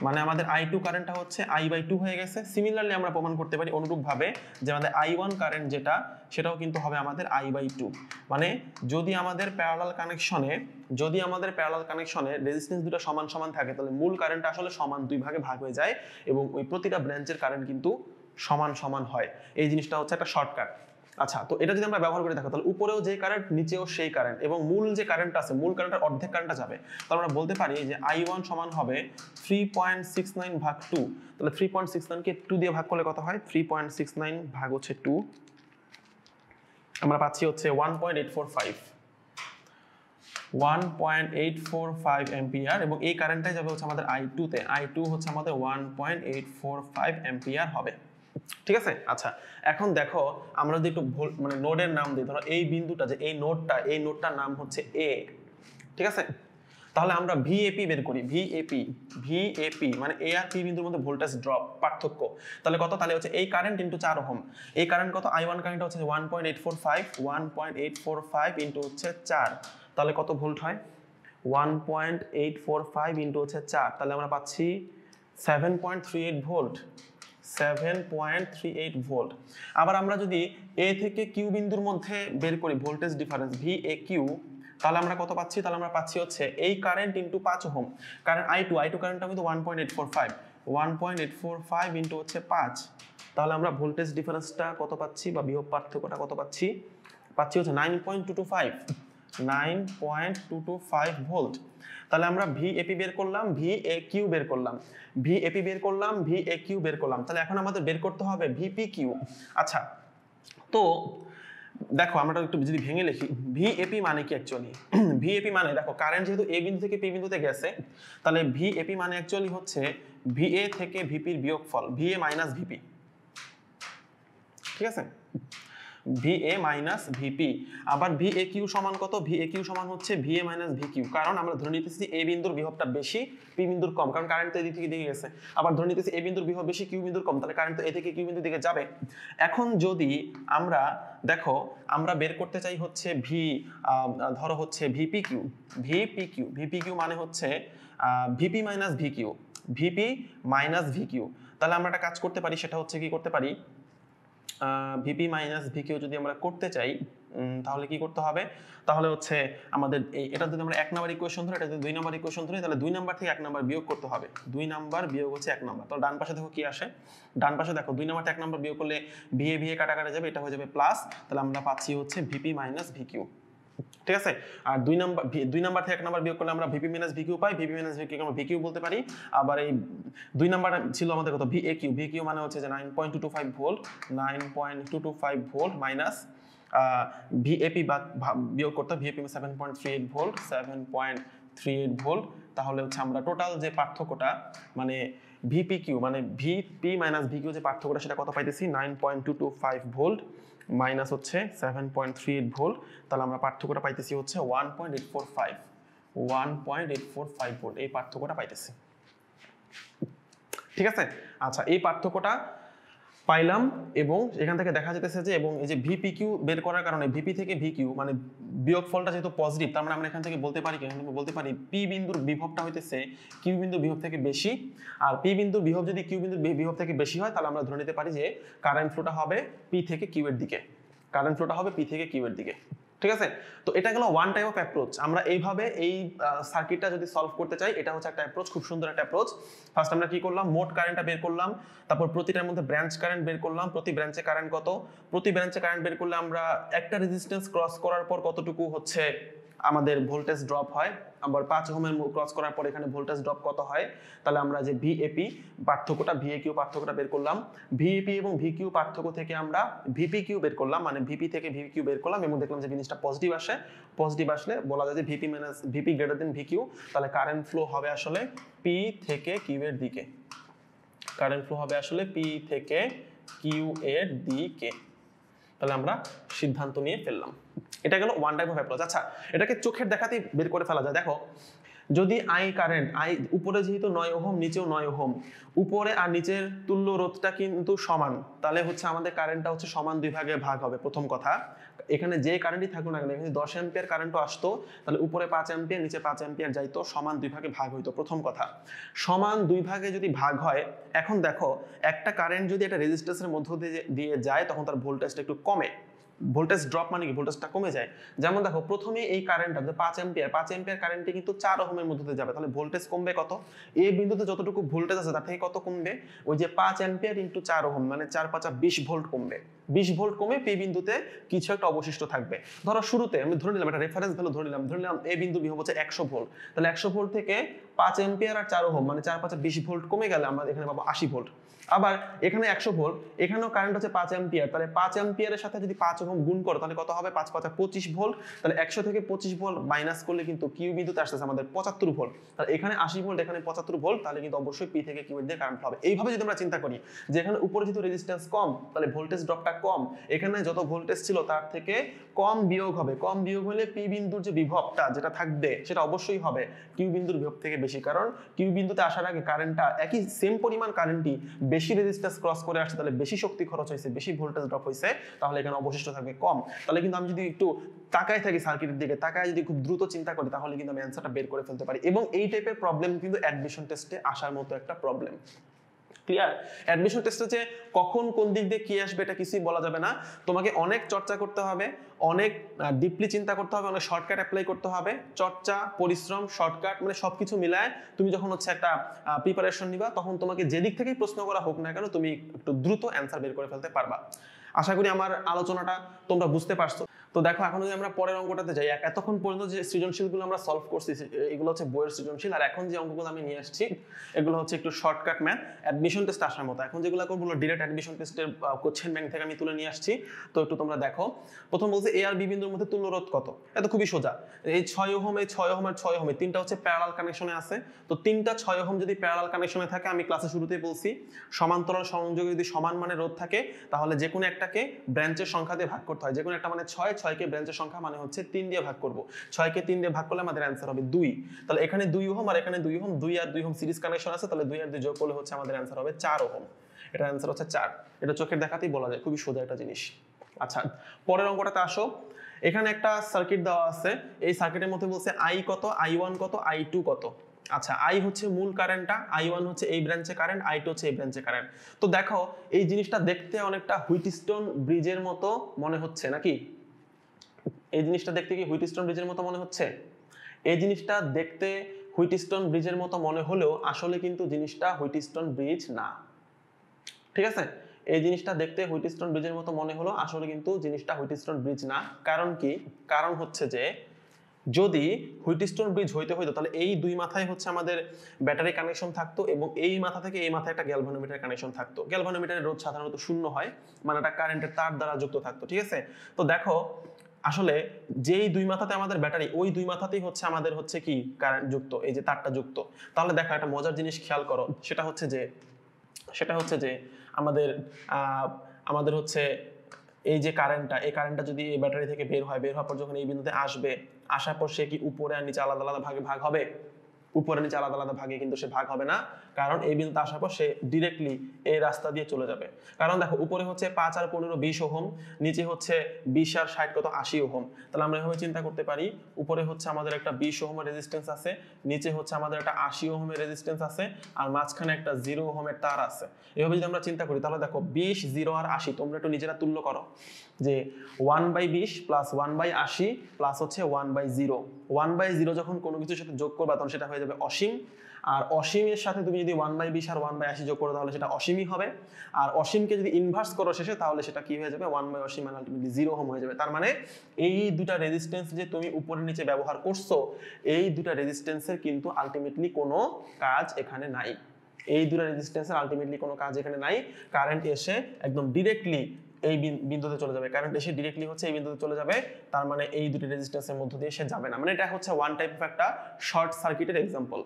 মানে আমাদের আই টু কারেন্টটা হচ্ছে আই বাই টু হয়ে গেছে সিমিলারলি আমরা প্রমাণ করতে পারি অনুরূপভাবে যে আমাদের আই ওয়ান কারেন্ট যেটা সেটাও কিন্তু হবে আমাদের আই বাই টু মানে যদি আমাদের প্যারালাল কানেকশনে যদি আমাদের প্যারালাল কানেকশনে রেজিস্ট্যান্স দুটো সমান সমান থাকে তাহলে মূল কারেন্ট আসলে সমান দুই ভাগে ভাগ হয়ে যায় এবং ওই প্রতিটা ব্রাঞ্চের কারেন্ট কিন্তু সমান সমান হয় এই জিনিসটা হচ্ছে একটা শর্টকাট আচ্ছা তো এটা যদি আমরা ব্যবহার করে দেখো তাহলে উপরেও যে কারেন্ট নিচেও সেই কারেন্ট এবং মূল যে কারেন্ট আছে মূল কারেন্টের অর্ধেক কারেন্টটা যাবে তাহলে আমরা বলতে পারি যে আই ওয়ান সমান হবে থ্রি পয়েন্ট সিক্স নাইন ভাগ টু তাহলে থ্রি পয়েন্ট সিক্স টু দিয়ে ভাগ করলে কত হয় থ্রি পয়েন্ট সিক্স নাইন ভাগ হচ্ছে টু আমরা পাচ্ছি হচ্ছে one point eight four five 1.845 ampere এবং এই কারেন্টটাই যাবে হচ্ছে আমাদের আই টুতে আই টু হচ্ছে আমাদের 1.845 অ্যাম্পিয়ার হবে ঠিক আছে আচ্ছা এখন দেখো আমরা যদি একটু ভুল মানে নোডের নাম দিই ধরো এই বিন্দুটা যে এই নোডটা এই নোডটার নাম হচ্ছে এ ঠিক আছে তাহলে আমরা ভিএপি বের করি ভিএপি ভিএপি মানে এ আর পি বিন্দুর মধ্যে ভোল্টেজ ড্রপ পার্থক্য তাহলে কত তাহলে হচ্ছে এই কারেন্ট ইন্টু চার ওহম এই কারেন্ট কত আই ওয়ান কারেন্ট হচ্ছে one point eight four five one point eight four five into হচ্ছে চার তাহলে কত ভোল্ট হয় one point eight four five into হচ্ছে চার তাহলে আমরা পাচ্ছি seven point three eight volt seven point three eight volt আবার আমরা যদি এ থেকে কিউ বিন্দুর মধ্যে বের করি voltage difference V A Q তাহলে আমরা কত পাচ্ছি তাহলে আমরা পাচ্ছি হচ্ছে এই কারেন্ট ইন্টু পাঁচ ohm current I two I two current আমি তো one point eight four five one point eight four five into হচ্ছে পাঁচ তাহলে আমরা ভোল্টেজ ডিফারেন্সটা কত পাচ্ছি বা বিভব পার্থক্যটা কত পাচ্ছি পাচ্ছি হচ্ছে nine point two two five nine point two two five volt তাহলে আমরা ভি এপি বের করলাম ভি এ কিউ বের করলাম ভি এপি বের করলাম ভি এ কিউ বের করলাম তাহলে এখন আমাদের বের করতে হবে ভিপি কিউ আচ্ছা তো দেখো আমরা একটু যদি ভেঙে লিখি এপি মানে কি অ্যাকচুয়ালি ভিএপি [clears throat] মানে দেখো কারেন্ট যেহেতু এ বিন্দু থেকে পি বিন্দুতে গেছে তাহলে ভি এপি মানে অ্যাকচুয়ালি হচ্ছে ভি এ থেকে ভিপির বিয়োগফল এ মাইনাস ভিপি ঠিক আছে ভি এ মাইনাস ভিপি আবার ভি এ কিউ সমান কত ভি এ কিউ সমান হচ্ছে V A minus V Q কারণ আমরা ধরে নিতেছি এ বিন্দুর বিভবটা বেশি পি বিন্দুর কম কারণ কারেন্ট তো এদিক থেকে দিকে গেছে আবার ধরে নিতেছি এ বিন্দুর বিভব বেশি কিউ বিন্দুর কম তাহলে কারেন্ট তো এ থেকে কিউ বিন্দুর দিকে যাবে এখন যদি আমরা দেখো আমরা বের করতে চাই হচ্ছে ভি ধরো হচ্ছে VP Q VP Q VP Q মানে হচ্ছে VP minus V Q VP minus V Q তাহলে আমরা একটা কাজ করতে পারি সেটা হচ্ছে কি করতে পারি ভিপি মাইনাস ভিকিউ যদি আমরা করতে চাই তাহলে কি করতে হবে তাহলে হচ্ছে আমাদের এটা যদি আমরা এক নাম্বার ইকুয়েশন ধরে এটা যদি দুই নাম্বার ইকুয়েশন ধরে তাহলে দুই নাম্বার থেকে এক নাম্বার বিয়োগ করতে হবে দুই নাম্বার বিয়োগ হচ্ছে এক নাম্বার তাহলে ডান পাশে দেখো কি আসে ডান পাশে দেখো দুই নাম্বার থেকে এক নাম্বার বিয়োগ করলে ভিএ ভিএ কাটা কাটা যাবে এটা হয়ে যাবে প্লাস তাহলে আমরা পাচ্ছি হচ্ছে ভিপি মাইনাস ভিকিউ ঠিক আছে আর দুই নাম্বার দুই নাম্বার থেকে এক নাম্বার বিয়োগ করলে আমরা ভিপি মাইনাস ভিকিউ পাই ভিপি মাইনাস ভিকিউ আমরা ভিকিউ বলতে পারি আবার এই দুই নাম্বার ছিল আমাদের কত V A Q V Q মানে হচ্ছে যে nine point two two five volt nine point two two five volt minus VAP বা বিয়োগ করতে VAP seven point three eight volt seven point three eight volt তাহলে হচ্ছে আমরা টোটাল যে পার্থক্যটা মানে ভিপি কিউ মানে ভিপি মাইনাস ভিকিউ যে পার্থক্যটা সেটা কত পাইতেছি nine point two two five volt minus হচ্ছে সেভেন পয়েন্ট থ্রি এইট ভোল তাহলে আমরা পার্থক্যটা পাইতেছি হচ্ছে one point eight four five one point eight four five volt এই পার্থক্যটা পাইতেছি ঠিক আছে আচ্ছা এই পার্থক্যটা পাইলাম এবং এখান থেকে দেখা যেতেছে যে এবং এই যে ভিপি কিউ বের করার কারণে ভিপি থেকে ভি কিউ মানে বিয়োগ ফলটা যেহেতু পজিটিভ তার মানে আমরা এখান থেকে বলতে পারি বলতে পারি পি বিন্দুর বিভবটা হইতেছে কিউ বিন্দুর বিভব থেকে বেশি আর পি বিন্দুর বিভব যদি কিউ বিন্দুর বিভব থেকে বেশি হয় তাহলে আমরা ধরে নিতে পারি যে কারেন্ট ফ্লোটা হবে পি থেকে কিউ এর দিকে কারেন্ট ফ্লোটা হবে পি থেকে কিউ এর দিকে ঠিক আছে তো এটা গেল ওয়ান টাইপ অফ অ্যাপ্রোচ আমরা এইভাবে এই সার্কিটটা যদি সলভ করতে চাই এটা হচ্ছে একটা অ্যাপ্রোচ খুব সুন্দর একটা অ্যাপ্রোচ ফার্স্ট আমরা কি করলাম মোট কারেন্টটা বের করলাম তারপর প্রতিটার মধ্যে ব্রাঞ্চ কারেন্ট বের করলাম প্রতি ব্রাঞ্চে কারেন্ট কত প্রতি ব্রাঞ্চে কারেন্ট বের করলে আমরা একটা রেজিস্টেন্স ক্রস করার পর কতটুকু হচ্ছে আমাদের ভোল্টেজ ড্রপ হয় আবার পাঁচ ওহমের ক্রস করার পর এখানে ভোল্টেজ ড্রপ কত হয় তাহলে আমরা যে ভিএপি পার্থক্যটা ভিএকিউ পার্থক্যটা বের করলাম ভিএপি এবং ভিকিউ পার্থক্য থেকে আমরা ভিপি কিউ বের করলাম মানে ভিপি থেকে ভিকিউ কিউ বের করলাম এবং দেখলাম যে জিনিসটা পজিটিভ আসে পজিটিভ আসলে বলা যায় যে VP minus VP greater than VQ তাহলে কারেন্ট ফ্লো হবে আসলে পি থেকে কিউ এর দিকে কারেন্ট ফ্লো হবে আসলে পি থেকে কিউ এর দিকে তাহলে আমরা সিদ্ধান্ত নিয়ে ফেললাম এটা গেল ওয়ান টাইপ অফ অ্যাপ্রোচ আচ্ছা এটাকে চোখের দেখাতেই বের করে ফেলা যায় দেখো যদি আই কারেন্ট আই উপরে যেহেতু নয় ওহম নিচেও নয় ওহম উপরে আর নিচের তুল্য রোধটা কিন্তু সমান তাহলে হচ্ছে আমাদের কারেন্টটা হচ্ছে সমান দুই ভাগে ভাগ হবে প্রথম কথা এখানে যে কারেন্টই থাকুক না কেন এখানে দশ এম্পিয়ার কারেন্টও আসতো তাহলে উপরে পাঁচ এম্পিয়ার নিচে পাঁচ এম্পিয়ার যাইতো সমান দুই ভাগে ভাগ হইতো প্রথম কথা সমান দুই ভাগে যদি ভাগ হয় এখন দেখো একটা কারেন্ট যদি একটা রেজিস্ট্রেশনের মধ্য দিয়ে যায় তখন তার ভোল্টেজটা একটু কমে ভোল্টেজ ড্রপ মানে কি ভোল্টেজটা কমে যায় যেমন দেখো প্রথমে এই কারেন্টটা যে পাঁচ এম্পিয়ার পাঁচ এম্পিয়ার কারেন্টে কিন্তু চার ওহমের মধ্যে যাবে তাহলে ভোল্টেজ কমবে কত এই বিন্দুতে যতটুকু ভোল্টেজ আছে তার থেকে কত কমবে ওই যে পাঁচ এম্পিয়ার ইন্টু চার ওহম মানে চার পাঁচা বিশ ভোল্ট কমবে বিশ ভোল্ট কমে পি বিন্দুতে কিছু একটা অবশিষ্ট থাকবে ধরো শুরুতে আমি ধরে নিলাম একটা রেফারেন্স ভ্যালু ধরে নিলাম ধরে নিলাম এই বিন্দু বিহব হচ্ছে একশো ভোল্ট তাহলে একশো ভোল্ট থেকে পাঁচ এম্পিয়ার আর চার ওহম মানে চার পাঁচা বিশ ভোল্ট কমে গেলে আমরা এখানে পাবো আশি ভোল্ট আবার এখানে একশো ভোল্ট এখানেও কারেন্ট হচ্ছে পাঁচ অ্যাম্পিয়ার তাহলে পাঁচ অ্যাম্পিয়ারের সাথে যদি পাঁচ ওহম গুণ করো তাহলে কত হবে পাঁচ পাঁচ পঁচিশ ভোল্ট তাহলে একশো থেকে পঁচিশ ভোল্ট মাইনাস করলে কিন্তু কিউ বিদ্যুৎ আসতেছে আমাদের পঁচাত্তর ভোল্ট তাহলে এখানে আশি ভোল্ট এখানে পঁচাত্তর ভোল্ট তাহলে কিন্তু অবশ্যই পি থেকে কিউ দিয়ে কারেন্ট হবে এইভাবে যদি আমরা চিন্তা করি যে এখানে উপরে যেহেতু রেজিস্ট্যান্স কম তাহলে ভোল্টেজ ড্রপটা কম এখানে যত ভোল্টেজ ছিল তার থেকে কম বিয়োগ হবে কম বিয়োগ হলে পি বিন্দুর যে বিভবটা যেটা থাকবে সেটা অবশ্যই হবে কিউ বিন্দুর বিভব থেকে বেশি কারণ কিউ বিন্দুতে আসার আগে কারেন্টটা একই সেম পরিমাণ কারেন্টই বেশি রেজিস্ট্যান্স ক্রস করে আসছে তাহলে বেশি শক্তি খরচ হয়েছে বেশি ভোল্টেজ ড্রপ হয়েছে তাহলে এখানে অবশিষ্ট থাকবে কম তাহলে কিন্তু আমি যদি একটু তাকায় থাকি সার্কিটের দিকে তাকায় যদি খুব দ্রুত চিন্তা করি তাহলে কিন্তু আমি অ্যান্সারটা বের করে ফেলতে পারি এবং এই টাইপের প্রবলেম কিন্তু অ্যাডমিশন টেস্টে আসার মতো একটা প্রবলেম ক্লিয়ার অ্যাডমিশন টেস্ট হচ্ছে কখন কোন দিক দিয়ে কি আসবে এটা কিছুই বলা যাবে না তোমাকে অনেক চর্চা করতে হবে অনেক ডিপলি চিন্তা করতে হবে অনেক শর্টকাট অ্যাপ্লাই করতে হবে চর্চা পরিশ্রম শর্টকাট মানে সব কিছু মিলায় তুমি যখন হচ্ছে একটা প্রিপারেশন নিবা তখন তোমাকে যেদিক থেকেই প্রশ্ন করা হোক না কেন তুমি একটু দ্রুত অ্যান্সার বের করে ফেলতে পারবা আশা করি আমার আলোচনাটা তোমরা বুঝতে পারছো তো দেখো এখন যদি আমরা পরের অঙ্কটাতে যাই এতক্ষণ পর্যন্ত যে সৃজনশীলগুলো আমরা সলভ করছি এগুলো হচ্ছে বইয়ের সৃজনশীল আর এখন যে অঙ্কগুলো আমি নিয়ে আসছি এগুলো হচ্ছে একটু শর্টকাট ম্যাথ অ্যাডমিশন টেস্ট আসার মতো এখন যেগুলো করবো ডিরেক্ট অ্যাডমিশন টেস্টের কোশ্চেন ব্যাংক থেকে আমি তুলে নিয়ে আসছি তো একটু তোমরা দেখো প্রথম বলছে এ আর বি মধ্যে তুল্যরোধ কত এত খুবই সোজা এই ছয় ওহম এই ছয় ওহম আর ছয় ওহম তিনটা হচ্ছে প্যারাল কানেকশনে আছে তো তিনটা ছয় ওহম যদি প্যারাল কানেকশনে থাকে আমি ক্লাসে শুরুতেই বলছি সমান্তরাল সংযোগে যদি সমান মানের রোধ থাকে তাহলে যে কোনো একটাকে ব্রাঞ্চের সংখ্যা দিয়ে ভাগ করতে হয় যে কোনো একটা মানে ছয় ছয়কে ব্রাঞ্চের সংখ্যা মানে হচ্ছে তিন দিয়ে ভাগ করব ছয়কে তিন দিয়ে ভাগ করলে আমাদের অ্যান্সার হবে দুই তাহলে এখানে দুই ওহম আর এখানে দুই ওহম দুই আর দুই ওহম সিরিজ কানেকশন আছে তাহলে দুই আর দুই যোগ করলে হচ্ছে আমাদের অ্যান্সার হবে চার ওহম এটা অ্যান্সার হচ্ছে চার এটা চোখের দেখাতেই বলা যায় খুবই সোজা একটা জিনিস আচ্ছা পরের অঙ্কটাতে আসো এখানে একটা সার্কিট দেওয়া আছে এই সার্কিটের মধ্যে বলছে আই কত আই ওয়ান কত আই টু কত আচ্ছা আই হচ্ছে মূল কারেন্টটা আই ওয়ান হচ্ছে এই ব্রাঞ্চে কারেন্ট আই টু হচ্ছে এই ব্রাঞ্চে কারেন্ট তো দেখো এই জিনিসটা দেখতে অনেকটা হুইটস্টোন ব্রিজের মতো মনে হচ্ছে নাকি এই জিনিসটা দেখতে কি হুইটস্টোন ব্রিজের মতো মনে হচ্ছে এই জিনিসটা দেখতে হুইটস্টোন ব্রিজের মতো মনে হলেও আসলে কিন্তু জিনিসটা হুইটস্টোন ব্রিজ না ঠিক আছে এই জিনিসটা দেখতে হুইটস্টোন ব্রিজের মতো মনে হলো আসলে কিন্তু জিনিসটা হুইটস্টোন ব্রিজ না কারণ কি কারণ হচ্ছে যে যদি হুইটস্টোন ব্রিজ হইতে হইতো তাহলে এই দুই মাথায় হচ্ছে আমাদের ব্যাটারি কানেকশন থাকতো এবং এই মাথা থেকে এই মাথায় একটা গ্যালভানোমিটার কানেকশন থাকতো গ্যালভানোমিটারের রোধ সাধারণত শূন্য হয় মানে একটা কারেন্টের তার দ্বারা যুক্ত থাকতো ঠিক আছে তো দেখো আসলে যেই দুই মাথাতে আমাদের ব্যাটারি ওই দুই মাথাতেই হচ্ছে আমাদের হচ্ছে কি কারেন্ট যুক্ত এই যে তারটা যুক্ত তাহলে দেখো একটা মজার জিনিস খেয়াল করো সেটা হচ্ছে যে সেটা হচ্ছে যে আমাদের আমাদের হচ্ছে এই যে কারেন্টটা এই কারেন্টটা যদি এই ব্যাটারি থেকে বের হয় বের হওয়ার পর যখন এই বিন্দুতে আসবে আসার পর সে কি উপরে আর নিচে আলাদা আলাদা ভাগে ভাগ হবে উপরে নিচে আলাদা আলাদা ভাগে কিন্তু সে ভাগ হবে না কারণ এই বিন্দুতে আসার পর সে ডিরেক্টলি এই রাস্তা দিয়ে চলে যাবে কারণ দেখো উপরে হচ্ছে পাঁচ আর পনেরো বিশ ওহম নিচে হচ্ছে বিশ আর ষাট কত আশি ওহম তাহলে আমরা এভাবে চিন্তা করতে পারি উপরে হচ্ছে আমাদের একটা বিশ ওহমের রেজিস্টেন্স আছে নিচে হচ্ছে আমাদের একটা আশি ওহমের রেজিস্টেন্স আছে আর মাঝখানে একটা জিরো ওহমের তার আছে এভাবে যদি আমরা চিন্তা করি তাহলে দেখো বিশ জিরো আর আশি তোমরা একটু নিজেরা তুল্য করো যে ওয়ান বাই বিশ প্লাস ওয়ান বাই আশি প্লাস হচ্ছে one by zero one by zero যখন কোনো কিছুর সাথে যোগ করবা তখন সেটা হয়ে যাবে অসীম আর অসীমের সাথে তুমি যদি ওয়ান বাই বিশ আর ওয়ান বাই আশি যোগ করো তাহলে সেটা অসীমই হবে আর অসীমকে যদি ইনভার্স করো শেষে তাহলে সেটা কি হয়ে যাবে ওয়ান বাই অসীম মানে আলটিমেটলি জিরো হোম হয়ে যাবে তার মানে এই দুটা রেজিস্টেন্স যে তুমি উপরে নিচে ব্যবহার করছো এই দুটা রেজিস্টেন্সের কিন্তু আলটিমেটলি কোনো কাজ এখানে নাই এই দুটা রেজিস্টেন্সের আলটিমেটলি কোনো কাজ এখানে নাই কারেন্ট এসে একদম ডিরেক্টলি এই বিন্দুতে চলে যাবে কারেন্ট এসে ডিরেক্টলি হচ্ছে এই বিন্দুতে চলে যাবে তার মানে এই দুটি রেজিস্ট্যান্সের মধ্য দিয়ে সে যাবে না মানে এটা হচ্ছে ওয়ান টাইপ অফ একটা শর্ট সার্কিটের এক্সাম্পল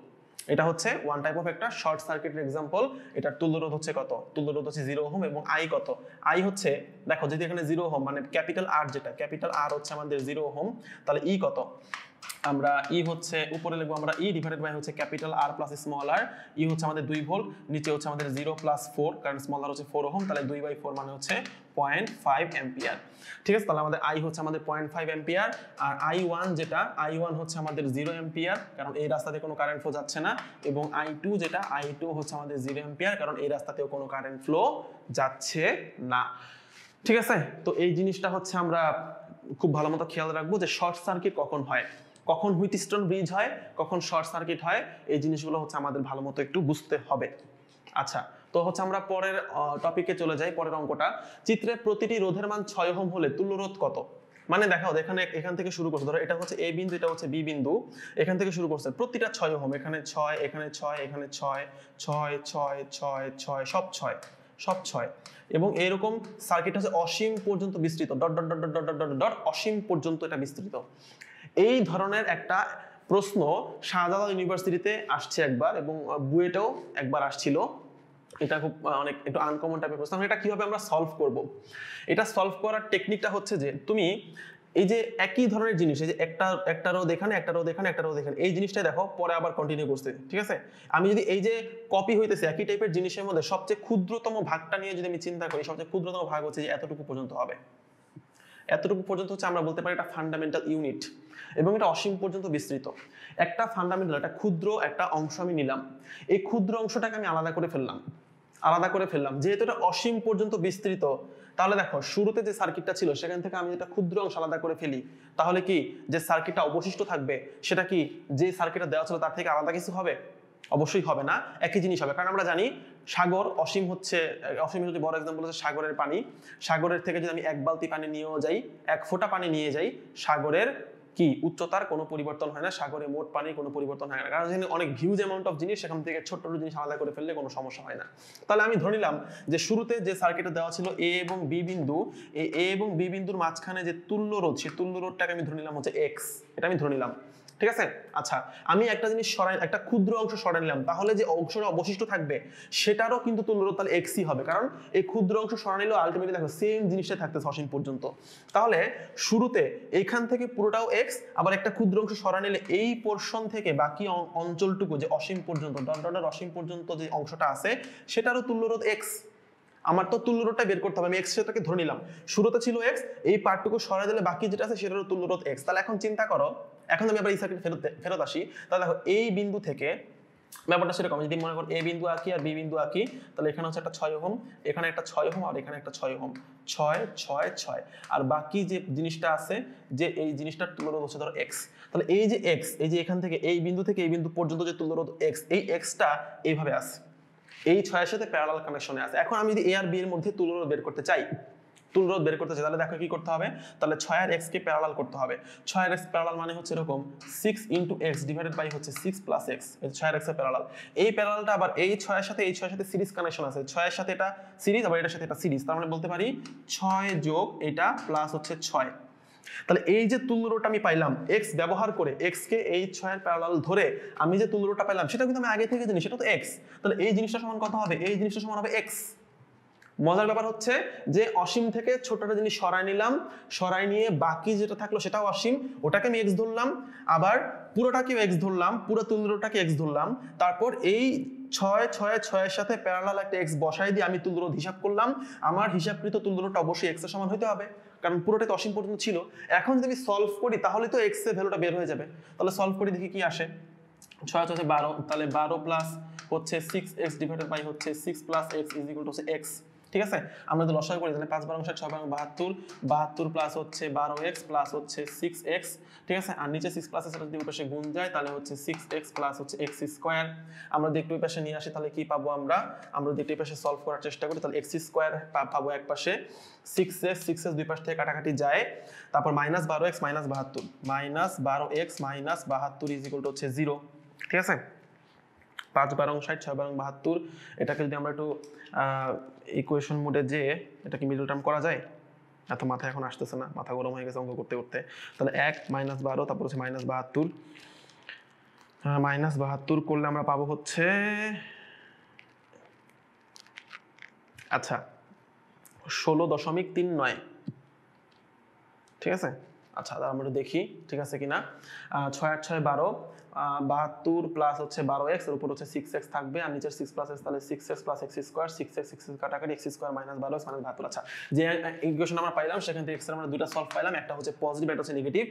এটা হচ্ছে ওয়ান টাইপ অফ একটা শর্ট সার্কিটের এক্সাম্পল এটার তুল্যরোধ হচ্ছে কত তুল্যরোধ হচ্ছে জিরো হোম এবং আই কত আই হচ্ছে দেখো যদি এখানে জিরো হোম মানে ক্যাপিটাল আর যেটা ক্যাপিটাল আর হচ্ছে আমাদের জিরো হোম তাহলে ই e কত আমরা ই e হচ্ছে উপরে লিখবো আমরা ই ডিভাইডেড বাই হচ্ছে capital R plus small R E হচ্ছে আমাদের দুই ভোল্ট নিচে হচ্ছে আমাদের জিরো প্লাস ফোর কারণ স্মল আর হচ্ছে ফোর হোম তাহলে দুই বাই ফোর মানে হচ্ছে পয়েন্ট ফাইভ অ্যাম্পিয়ার ঠিক আছে তাহলে আমাদের আই হচ্ছে আমাদের পয়েন্ট ফাইভ অ্যাম্পিয়ার আর আই ওয়ান যেটা আই ওয়ান হচ্ছে আমাদের জিরো অ্যাম্পিয়ার কারণ এই রাস্তাতে কোনো কারেন্ট ফ্লো যাচ্ছে না এবং আই টু যেটা আই টু হচ্ছে আমাদের জিরো অ্যাম্পিয়ার কারণ এই রাস্তাতেও কোনো কারেন্ট ফ্লো যাচ্ছে না ঠিক আছে তো এই জিনিসটা হচ্ছে আমরা খুব ভালো মতো খেয়াল রাখবো যে শর্ট সার্কিট কখন হয় কখন হুইটস্টোন ব্রিজ হয় কখন শর্ট সার্কিট হয় এই জিনিসগুলো হচ্ছে আমাদের ভালো মতো একটু বুঝতে হবে আচ্ছা তো হচ্ছে আমরা পরের টপিকে চলে যাই পরের অঙ্কটা চিত্রে প্রতিটি রোধের মান ছয় হোম হলে তুল্য রোধ কত মানে দেখাও এখানে এখান থেকে শুরু করছে ধরো এটা হচ্ছে এ বিন্দু এটা হচ্ছে বি বিন্দু এখান থেকে শুরু করছে প্রতিটা ছয় হোম এখানে ছয় এখানে ছয় এখানে ছয় ছয় ছয় ছয় ছয় সব ছয় সব ছয় এবং এরকম সার্কিট হচ্ছে অসীম পর্যন্ত বিস্তৃত dot dot dot dot dot dot অসীম পর্যন্ত এটা বিস্তৃত এই ধরনের একটা প্রশ্ন শাহজাদা ইউনিভার্সিটিতে আসছে একবার এবং বুয়েটেও একবার আসছিল এটা খুব অনেক একটু আনকমন টাইপের প্রশ্ন এটা কিভাবে আমরা সলভ করব এটা সলভ করার টেকনিকটা হচ্ছে যে তুমি এই যে একই ধরনের জিনিস এই যে একটা একটা রো দেখানে একটা রো দেখানে একটা রো দেখানে এই জিনিসটা দেখো পরে আবার কন্টিনিউ করতে ঠিক আছে আমি যদি এই যে কপি হইতেছে একই টাইপের জিনিসের মধ্যে সবচেয়ে ক্ষুদ্রতম ভাগটা নিয়ে যদি আমি চিন্তা করি সবচেয়ে ক্ষুদ্রতম ভাগ হচ্ছে যে এতটুকু পর্যন্ত হবে এতটুকু পর্যন্ত হচ্ছে আমরা বলতে পারি এটা ফান্ডামেন্টাল ইউনিট এবং এটা অসীম পর্যন্ত বিস্তৃত একটা ফান্ডামেন্টাল একটা ক্ষুদ্র একটা অংশ আমি নিলাম এই ক্ষুদ্র অংশটাকে আমি আলাদা করে ফেললাম আলাদা করে ফেললাম যেহেতু এটা অসীম পর্যন্ত বিস্তৃত তাহলে দেখো শুরুতে যে সার্কিটটা ছিল সেখান থেকে আমি যেটা ক্ষুদ্র অংশ আলাদা করে ফেলি তাহলে কি যে সার্কিটটা অবশিষ্ট থাকবে সেটা কি যে সার্কিটটা দেওয়া ছিল তার থেকে আলাদা কিছু হবে অবশ্যই হবে না একই জিনিস হবে কারণ আমরা জানি সাগর অসীম হচ্ছে অসীম হচ্ছে বড় একদম বলেছে সাগরের পানি সাগরের থেকে যদি আমি এক বালতি পানি নিয়েও যাই এক ফোঁটা পানি নিয়ে যাই সাগরের কি উচ্চতার কোনো পরিবর্তন হয় না সাগরে মোট পানি কোনো পরিবর্তন হয় না কারণ সেখানে অনেক হিউজ অ্যামাউন্ট অফ জিনিস সেখান থেকে ছোট্ট জিনিস আলাদা করে ফেললে কোনো সমস্যা হয় না তাহলে আমি ধরে নিলাম যে শুরুতে যে সার্কিটে দেওয়া ছিল এ এবং বি বিন্দু এ এবং বি বিন্দুর মাঝখানে যে তুল্য রোধ সেই তুল্য রোধটাকে আমি ধরে নিলাম হচ্ছে এক্স এটা আমি ধরে নিলাম ঠিক আছে আচ্ছা আমি একটা জিনিস সরাই একটা ক্ষুদ্র অংশ সরাই নিলাম তাহলে যে অংশটা অবশিষ্ট থাকবে সেটারও কিন্তু তুলনা এক্সি হবে কারণ এই ক্ষুদ্র অংশ সরা নিলেও আলটিমেটলি দেখো সেম জিনিসটা থাকতে সসীম পর্যন্ত তাহলে শুরুতে এখান থেকে পুরোটাও এক্স আবার একটা ক্ষুদ্র অংশ সরা নিলে এই পোর্শন থেকে বাকি অঞ্চলটুকু যে অসীম পর্যন্ত ডট অসীম পর্যন্ত যে অংশটা আছে সেটারও তুল্যরোধ এক্স আমার তো তুল্যরোধটা বের করতে হবে আমি এক্স সেটাকে ধরে নিলাম শুরুতে ছিল এক্স এই পার্টটুকু সরা দিলে বাকি যেটা আছে সেটারও তুল্যরোধ এক্স তাহলে এখন চিন্তা করো এখন আমি আবার এই সার্কিট ফেরত ফেরত আসি তাহলে দেখো এই বিন্দু থেকে ব্যাপারটা সেরকম যদি মনে করো এ বিন্দু আঁকি আর বি বিন্দু আঁকি তাহলে এখানে হচ্ছে একটা ছয় হোম এখানে একটা ছয় হোম আর এখানে একটা ছয় হোম ছয় ছয় ছয় আর বাকি যে জিনিসটা আছে যে এই জিনিসটার তুল্যরোধ হচ্ছে ধরো এক্স তাহলে এই যে এক্স এই যে এখান থেকে এই বিন্দু থেকে এই বিন্দু পর্যন্ত যে তুল্যরোধ এক্স এই এক্সটা এইভাবে আছে এই ছয়ের সাথে প্যারালাল কানেকশনে আছে এখন আমি যদি এ আর বি এর মধ্যে তুলোরোধ বের করতে চাই তুলরোধ বের করতে চাই তাহলে দেখো কি করতে হবে তাহলে ছয় আর এক্সকে প্যারালাল করতে হবে ছয় আর এক্স প্যারালাল মানে হচ্ছে এরকম six into X divided by হচ্ছে সিক্স প্লাস এক্স ছয় আর এক্সের প্যারালাল এই প্যারালালটা আবার এই ছয়ের সাথে এই ছয়ের সাথে সিরিজ কানেকশন আছে ছয়ের সাথে এটা সিরিজ আবার এটার সাথে এটা সিরিজ তার মানে বলতে পারি ছয় যোগ এটা প্লাস হচ্ছে ছয় তাহলে এই যে তুলরোটা আমি পাইলাম এক্স ব্যবহার করে এক্সকে এই ছয়ের প্যারালাল ধরে আমি যে তুলরোটা পাইলাম সেটা কিন্তু আমি আগে থেকে জানি সেটা তো এক্স তাহলে এই জিনিসটা সমান কত হবে এই জিনিসটা সমান হবে এক্স মজার ব্যাপার হচ্ছে যে অসীম থেকে ছোটটা জিনিস সরাই নিলাম সরাই নিয়ে বাকি যেটা থাকলো সেটাও অসীম ওটাকে আমি এক্স ধরলাম আবার পুরোটাকেও এক্স ধরলাম পুরো তুন্দ্রটাকে এক্স ধরলাম তারপর এই ছয় ছয় ছয়ের সাথে প্যারালাল একটা এক্স বসাই দিয়ে আমি তুন্দ্রদ হিসাব করলাম আমার হিসাবকৃত তুন্দ্রটা অবশ্যই এক্স এর সমান হতে হবে কারণ পুরোটা তো অসীম পর্যন্ত ছিল এখন যদি আমি সলভ করি তাহলে তো এক্স এর ভ্যালুটা বের হয়ে যাবে তাহলে সলভ করি দেখি কি আসে ছয় ছয় বারো তাহলে বারো প্লাস হচ্ছে সিক্স এক্স ডিভাইডেড বাই হচ্ছে six plus X is equal to X ঠিক আছে আমরা যদি লসায় করি তাহলে পাঁচ বারো ষাট ছয় বারো বাহাত্তর বাহাত্তর প্লাস হচ্ছে বারো এক্স প্লাস হচ্ছে সিক্স এক্স ঠিক আছে আর নিচে সিক্স প্লাস সেটা যদি পাশে গুণ যায় তাহলে হচ্ছে সিক্স এক্স প্লাস হচ্ছে এক্স স্কোয়ার আমরা যদি একটু পাশে নিয়ে আসি তাহলে কি পাবো আমরা আমরা যদি একটু পাশে সলভ করার চেষ্টা করি তাহলে এক্স স্কোয়ার পাবো এক পাশে সিক্স এক্স সিক্স এক্স দুই পাশ থেকে কাটাকাটি যায় তারপর মাইনাস বারো এক্স মাইনাস বাহাত্তর মাইনাস বারো এক্স মাইনাস বাহাত্তর ইজিকল হচ্ছে জিরো ঠিক আছে পাঁচ বারং ষাট ছয় বারং বাহাত্তর এটাকে যদি আমরা একটু ইকুয়েশন মোডে যেয়ে এটাকে মিডল টার্ম করা যায় এত মাথা এখন আসতেছে না মাথা গরম হয়ে গেছে অঙ্ক করতে করতে তাহলে এক মাইনাস বারো তারপর হচ্ছে মাইনাস বাহাত্তর মাইনাস বাহাত্তর করলে আমরা পাবো হচ্ছে আচ্ছা ষোলো দশমিক তিন নয় ঠিক আছে আচ্ছা আমরা দেখি ঠিক আছে কিনা ছয় আট ছয় বারো বাহাত্তর প্লাস হচ্ছে বারো এক্স এর উপর হচ্ছে সিক্স এক্স থাকবে আর নিচের সিক্স প্লাস এক্স তাহলে six X plus X square six X six কাটাকাটি এক্স স্কোয়ার মাইনাস বারো মাইনাস বাহাত্তর আচ্ছা যে ইকুয়েশন আমরা পাইলাম সেখান থেকে এক্সের আমরা দুটা সলভ পাইলাম একটা হচ্ছে পজিটিভ একটা হচ্ছে নেগেটিভ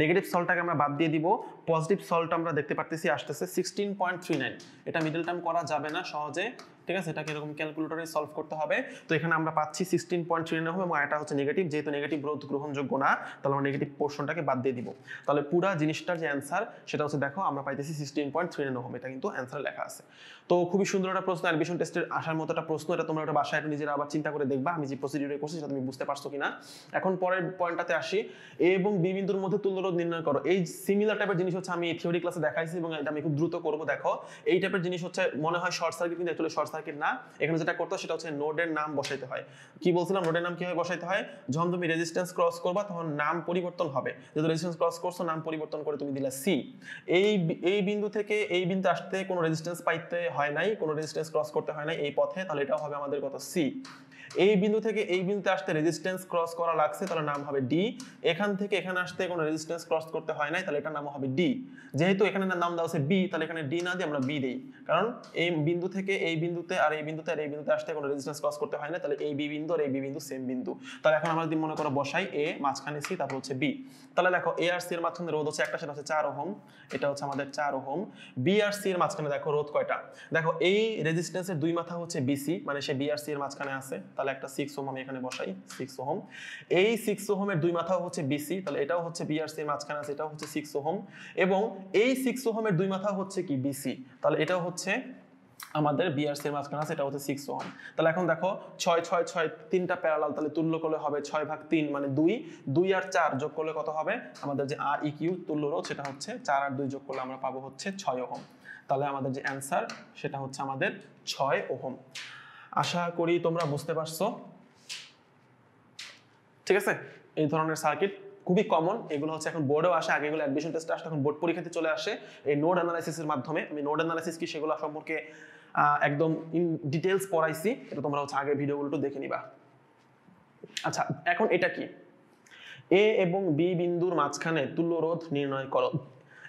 নেগেটিভ সলটাকে আমরা বাদ দিয়ে দিব পজিটিভ সলটা আমরা দেখতে পারতেছি আসতেছে সিক্সটিন পয়েন্ট থ্রি নাইন এটা মিডল টার্ম করা যাবে না সহজে ঠিক আছে এটাকে এরকম ক্যালকুলেটরে সলভ করতে হবে তো এখানে আমরা পাচ্ছি সিক্সটিন পয়েন্ট থ্রি এবং এটা হচ্ছে নেগেটিভ যেহেতু নেগেটিভ গ্রোথ গ্রহণযোগ্য না তাহলে আমরা নেগেটিভ পোর্শনটাকে বাদ দিয়ে দিব তাহলে পুরো জিনিসটার যে অ্যান্সার সেটা হচ্ছে দেখো আমরা পাইতেছি সিক্সটিন পয়েন্ট থ্রি নাইন এটা কিন্তু অ্যান্সার লেখা আছে তো খুবই সুন্দর একটা প্রশ্ন অ্যাডমিশন টেস্টের আসার মতো একটা প্রশ্ন এটা তোমরা একটা বাসায় একটু নিজেরা আবার চিন্তা করে দেখবা আমি যে প্রসিডিউরে করছি সেটা তুমি বুঝতে পারছো কিনা এখন পরের পয়েন্টটাতে আসি এ এবং বি বিন্দুর মধ্যে তুল্যরোধ নির্ণয় করো এই সিমিলার টাইপের জিনিস হচ্ছে আমি থিওরি ক্লাসে দেখাইছি এবং এটা আমি খুব দ্রুত করবো দেখো এই টাইপের জিনিস হচ্ছে মনে হয় শর্ট সার্কিট কিন্তু অ্যাকচুয়ালি শর্ট সার্কিট না এখানে যেটা করতে হয় সেটা হচ্ছে নোডের নাম বসাইতে হয় কি বলছিলাম নোডের নাম কিভাবে বসাইতে হয় যখন তুমি রেজিস্ট্যান্স ক্রস করবা তখন নাম পরিবর্তন হবে যেহেতু রেজিস্ট্যান্স ক্রস করছো নাম পরিবর্তন করে তুমি দিলা সি এই এই বিন্দু থেকে এই বিন্দু আসতে কোনো রেজিস্ট্যান্স পাইতে হয় নাই কোনো রেজিস্ট্যান্স ক্রস করতে হয় নাই এই পথে তাহলে এটাও হবে আমাদের কত সি এই বিন্দু থেকে এই বিন্দুতে আসতে রেজিস্ট্যান্স ক্রস করা লাগছে তাহলে নাম হবে ডি এখান থেকে এখানে আসতে কোনো রেজিস্ট্যান্স ক্রস করতে হয় নাই তাহলে এটার নাম হবে ডি যেহেতু এখানে নাম দেওয়া আছে বি তাহলে এখানে ডি না দিয়ে আমরা বি দিই কারণ এই বিন্দু থেকে এই বিন্দুতে আর এই বিন্দুতে আর এই বিন্দুতে আসতে কোনো রেজিস্ট্যান্স ক্রস করতে হয় না তাহলে এই বি বিন্দু আর এই বি বিন্দু সেম বিন্দু তাহলে এখন আমরা যদি মনে করো বসাই এ মাঝখানে সি তারপর হচ্ছে বি তাহলে দেখো এ আর সি এর মাঝখানে রোধ হচ্ছে একটা সেটা হচ্ছে চার ওহম এটা হচ্ছে আমাদের চার ওহম বি আর সি এর মাঝখানে দেখো রোধ কয়টা দেখো এই রেজিস্ট্যান্সের দুই মাথা হচ্ছে বিসি মানে সে বি আর সি এর মাঝখানে আছে তাহলে একটা সিক্স ওহম আমি এখানে বসাই সিক্স ওহম এই সিক্স ওহমের দুই মাথাও হচ্ছে বিসি তাহলে এটাও হচ্ছে বি বিআরসি এর মাঝখানে আছে এটাও হচ্ছে সিক্স ওহম এবং এই সিক্স ওহমের দুই মাথা হচ্ছে কি বিসি তাহলে এটাও হচ্ছে আমাদের বি আর সি এর মাঝখানে আছে এটা হচ্ছে সিক্স ওহম তাহলে এখন দেখো ছয় ছয় ছয় তিনটা প্যারালাল তাহলে তুল্য করলে হবে ছয় ভাগ তিন মানে দুই দুই আর চার যোগ করলে কত হবে আমাদের যে আর ইকিউ e তুল্য রোধ সেটা হচ্ছে চার আর দুই যোগ করলে আমরা পাবো হচ্ছে ছয় ওহম তাহলে আমাদের যে অ্যানসার সেটা হচ্ছে আমাদের ছয় ওহম আশা করি তোমরা বুঝতে পারছো ঠিক আছে এই ধরনের সার্কিট খুবই কমন এগুলো হচ্ছে এখন বোর্ডেও আসে আগে এগুলো অ্যাডমিশন টেস্ট আসে এখন বোর্ড পরীক্ষাতে চলে আসে এই নোড অ্যানালাইসিসের মাধ্যমে আমি নোড অ্যানালাইসিস কি সেগুলো সম্পর্কে একদম ইন ডিটেলস পড়াইছি এটা তোমরা হচ্ছে আগের ভিডিওগুলো দেখে নিবা আচ্ছা এখন এটা কি এ এবং বি বিন্দুর মাঝখানে তুল্যরোধ নির্ণয় করো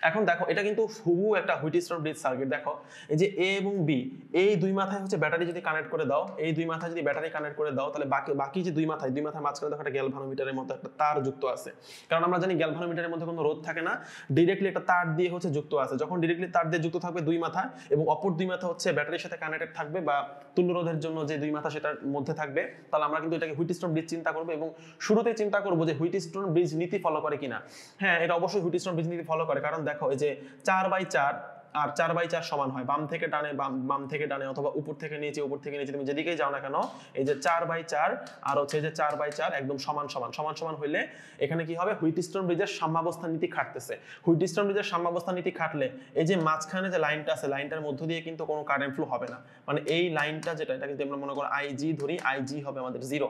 এখন দেখো এটা কিন্তু হুবু একটা হুইটিস্টন ব্রিজ সার্কিট দেখো এই যে এ এবং বি এই দুই মাথায় হচ্ছে ব্যাটারি যদি কানেক্ট করে দাও এই দুই মাথায় যদি ব্যাটারি কানেক্ট করে দাও তাহলে বাকি বাকি যে দুই মাথায় দুই মাথায় মাঝখানে দেখো একটা গ্যালভানোমিটারের মতো একটা তার যুক্ত আছে কারণ আমরা জানি গ্যালভানোমিটারের মধ্যে কোনো রোধ থাকে না ডিরেক্টলি একটা তার দিয়ে হচ্ছে যুক্ত আছে যখন ডিরেক্টলি তার দিয়ে যুক্ত থাকবে দুই মাথা এবং অপর দুই মাথা হচ্ছে ব্যাটারির সাথে কানেক্টেড থাকবে বা তুল্য রোধের জন্য যে দুই মাথা সেটার মধ্যে থাকবে তাহলে আমরা কিন্তু এটাকে হুইটিস্টন ব্রিজ চিন্তা করবো এবং শুরুতে চিন্তা করবো যে হুইটিস্টন ব্রিজ নীতি ফলো করে কিনা হ্যাঁ এটা অবশ্যই হুইটিস্টন ব্রিজ নীতি ফলো করে কারণ দেখো এই যে চার বাই চার আর চার বাই চার সমান হয় বাম থেকে ডানে বাম বাম থেকে ডানে অথবা উপর থেকে নিচে উপর থেকে নিচে তুমি যেদিকেই যাও না কেন এই যে চার বাই চার আর হচ্ছে যে চার বাই চার একদম সমান সমান সমান সমান হইলে এখানে কি হবে হুইটিস্টন ব্রিজের সাম্যাবস্থা নীতি খাটতেছে হুইটিস্টন ব্রিজের সাম্যাবস্থা নীতি খাটলে এই যে মাঝখানে যে লাইনটা আছে লাইনটার মধ্য দিয়ে কিন্তু কোনো কারেন্ট ফ্লো হবে না মানে এই লাইনটা যেটা এটা কিন্তু আমরা মনে করো আইজি ধরি আইজি হবে আমাদের জিরো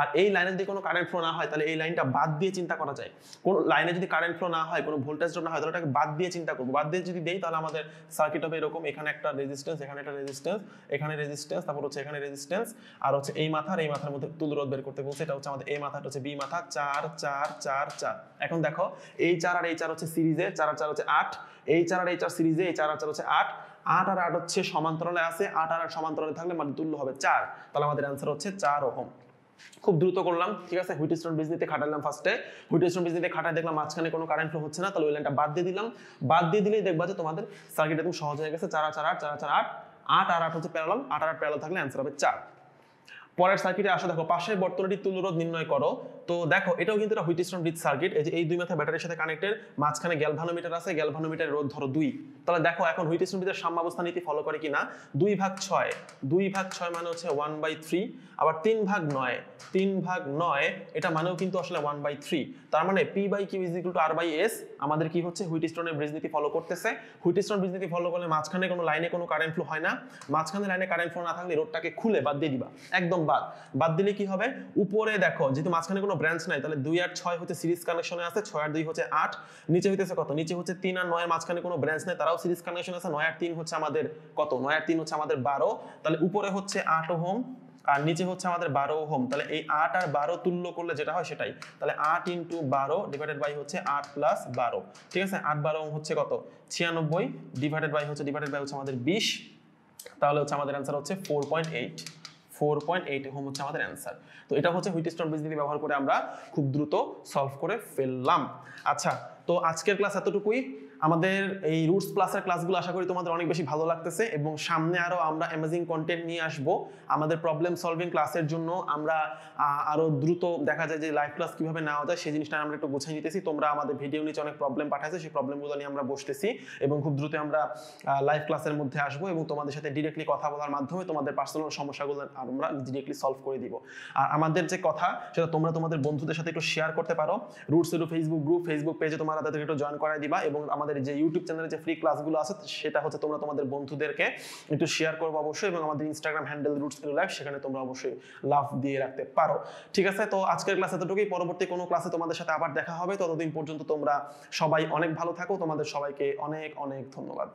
আর এই লাইনে যদি কোনো কারেন্ট ফ্লো না হয় তাহলে এই লাইনটা বাদ দিয়ে চিন্তা করা যায় কোন লাইনে যদি কারেন্ট ফ্লো না হয় কোনো ভোল্টেজ ড্রপ না হয় তাহলে এটাকে বাদ দিয়ে চিন্তা করবো বাদ দিয়ে যদি দেই তাহলে আমাদের সার্কিট হবে এরকম এখানে একটা রেজিস্ট্যান্স এখানে একটা রেজিস্ট্যান্স এখানে রেজিস্ট্যান্স তারপর হচ্ছে এখানে রেজিস্ট্যান্স আর হচ্ছে এই মাথার এই মাথার মধ্যে তুল রোধ বের করতে বলছে এটা হচ্ছে আমাদের এই মাথাটা হচ্ছে বি মাথা চার চার চার চার এখন দেখো এই চার আর এই চার হচ্ছে সিরিজে চার আর চার হচ্ছে আট এই চার আর এই চার সিরিজে এই চার আর চার হচ্ছে আট আট আর আট হচ্ছে সমান্তরালে আছে আট আর আট সমান্তরালে থাকলে মানে তুল্য হবে চার তাহলে আমাদের অ্যান্সার হচ্ছে চার ওহম খুব দ্রুত করলাম ঠিক আছে হুইট স্টোন বিজনেসে খাটালাম ফার্স্টে হুইট স্টোন বিজনেসে খাটায় দেখলাম মাঝখানে কোনো কারেন্ট ফ্লো হচ্ছে না তাহলে ওই লাইনটা বাদ দিয়ে দিলাম বাদ দিয়ে দিলেই দেখবা যে তোমাদের সার্কিট একদম সহজ হয়ে গেছে চার চার আট চার চার আট আট আর আট হচ্ছে প্যারালাল আট আর আট প্যারালাম থাকলে অ্যান্সার হবে চার পরের সার্কিটে আসো দেখো পাশের বর্তনীটি তুল্যরোধ নির্ণয় করো তো দেখো এটাও কিন্তু একটা হুইটিস্টন ব্রিজ সার্কিট এই যে এই দুই মাথা ব্যাটারির সাথে কানেক্টেড মাঝখানে গ্যালভানোমিটার আছে গ্যালভানোমিটার রোধ ধরো দুই তাহলে দেখো এখন হুইটিস্টন ব্রিজের সাম্যাবস্থা নীতি ফলো করে কিনা দুই ভাগ ছয় দুই ভাগ ছয় মানে হচ্ছে ওয়ান বাই থ্রি আবার তিন ভাগ নয় তিন ভাগ নয় এটা মানেও কিন্তু আসলে ওয়ান বাই থ্রি তার মানে P by Q is equal to R by S আমাদের কি হচ্ছে হুইটিস্টনের ব্রিজ নীতি ফলো করতেছে হুইটিস্টন ব্রিজ নীতি ফলো করলে মাঝখানে কোনো লাইনে কোনো কারেন্ট ফ্লো হয় না মাঝখানে লাইনে কারেন্ট ফ্লো না থাকলে রোডটাকে খুলে বাদ দিয়ে দিবা একদম বাদ বাদ দিলে কি হবে উপরে দেখো যেহেতু মাঝখানে কোনো ব্রাঞ্চ নাই তাহলে দুই আর ছয় হচ্ছে সিরিজ কানেকশনে আছে ছয় আর দুই হচ্ছে আট নিচে হইতেছে কত নিচে হচ্ছে তিন আর নয়ের মাঝখানে কোনো ব্রাঞ্চ নাই তারাও সিরিজ কানেকশন আছে নয় আর তিন হচ্ছে আমাদের কত নয় আর তিন হচ্ছে আমাদের বারো তাহলে উপরে হচ্ছে আট ওহম আর নিচে হচ্ছে আমাদের বারো হোম তাহলে এই আট আর বারো তুল্য করলে যেটা হয় সেটাই তাহলে আট ইন্টু বারো ডিভাইডেড বাই হচ্ছে আট প্লাস বারো ঠিক আছে আট বারো ওহম হচ্ছে কত ছিয়ানব্বই ডিভাইডেড বাই হচ্ছে ডিভাইডেড বাই হচ্ছে আমাদের বিশ তাহলে হচ্ছে আমাদের অ্যান্সার হচ্ছে four point eight four point eight ohm হচ্ছে আমাদের অ্যান্সার তো এটা হচ্ছে ব্যবহার করে আমরা খুব দ্রুত সলভ করে ফেললাম আচ্ছা তো আজকের ক্লাস এতটুকুই আমাদের এই রুটস প্লাসের ক্লাসগুলো আশা করি তোমাদের অনেক বেশি ভালো লাগতেছে এবং সামনে আরও আমরা অ্যামেজিং কন্টেন্ট নিয়ে আসব আমাদের প্রবলেম সলভিং ক্লাসের জন্য আমরা আরও দ্রুত দেখা যায় যে লাইভ ক্লাস কীভাবে নেওয়া যায় সেই জিনিসটা আমরা একটু গুছিয়ে নিতেছি তোমরা আমাদের ভিডিও নিচে অনেক প্রবলেম পাঠাচ্ছে সেই প্রবলেমগুলো নিয়ে আমরা বসতেছি এবং খুব দ্রুত আমরা লাইভ ক্লাসের মধ্যে আসবো এবং তোমাদের সাথে ডিরেক্টলি কথা বলার মাধ্যমে তোমাদের পার্সোনাল সমস্যাগুলো আমরা ডিরেক্টলি সলভ করে দিব আর আমাদের যে কথা সেটা তোমরা তোমাদের বন্ধুদের সাথে একটু শেয়ার করতে পারো রুটসেরও ফেসবুক গ্রুপ ফেসবুক পেজে তোমরা তাদেরকে একটু জয়েন করাই দিবা এবং আমাদের আমাদের যে ইউটিউব চ্যানেলে যে ফ্রি ক্লাসগুলো আছে সেটা হচ্ছে তোমরা তোমাদের বন্ধুদেরকে একটু শেয়ার করবো অবশ্যই এবং আমাদের Instagram handle Roots in live সেখানে তোমরা অবশ্যই লাভ দিয়ে রাখতে পারো ঠিক আছে তো আজকের ক্লাস এতটুকুই পরবর্তী কোনো ক্লাসে তোমাদের সাথে আবার দেখা হবে ততদিন পর্যন্ত তোমরা সবাই অনেক ভালো থাকো তোমাদের সবাইকে অনেক অনেক ধন্যবাদ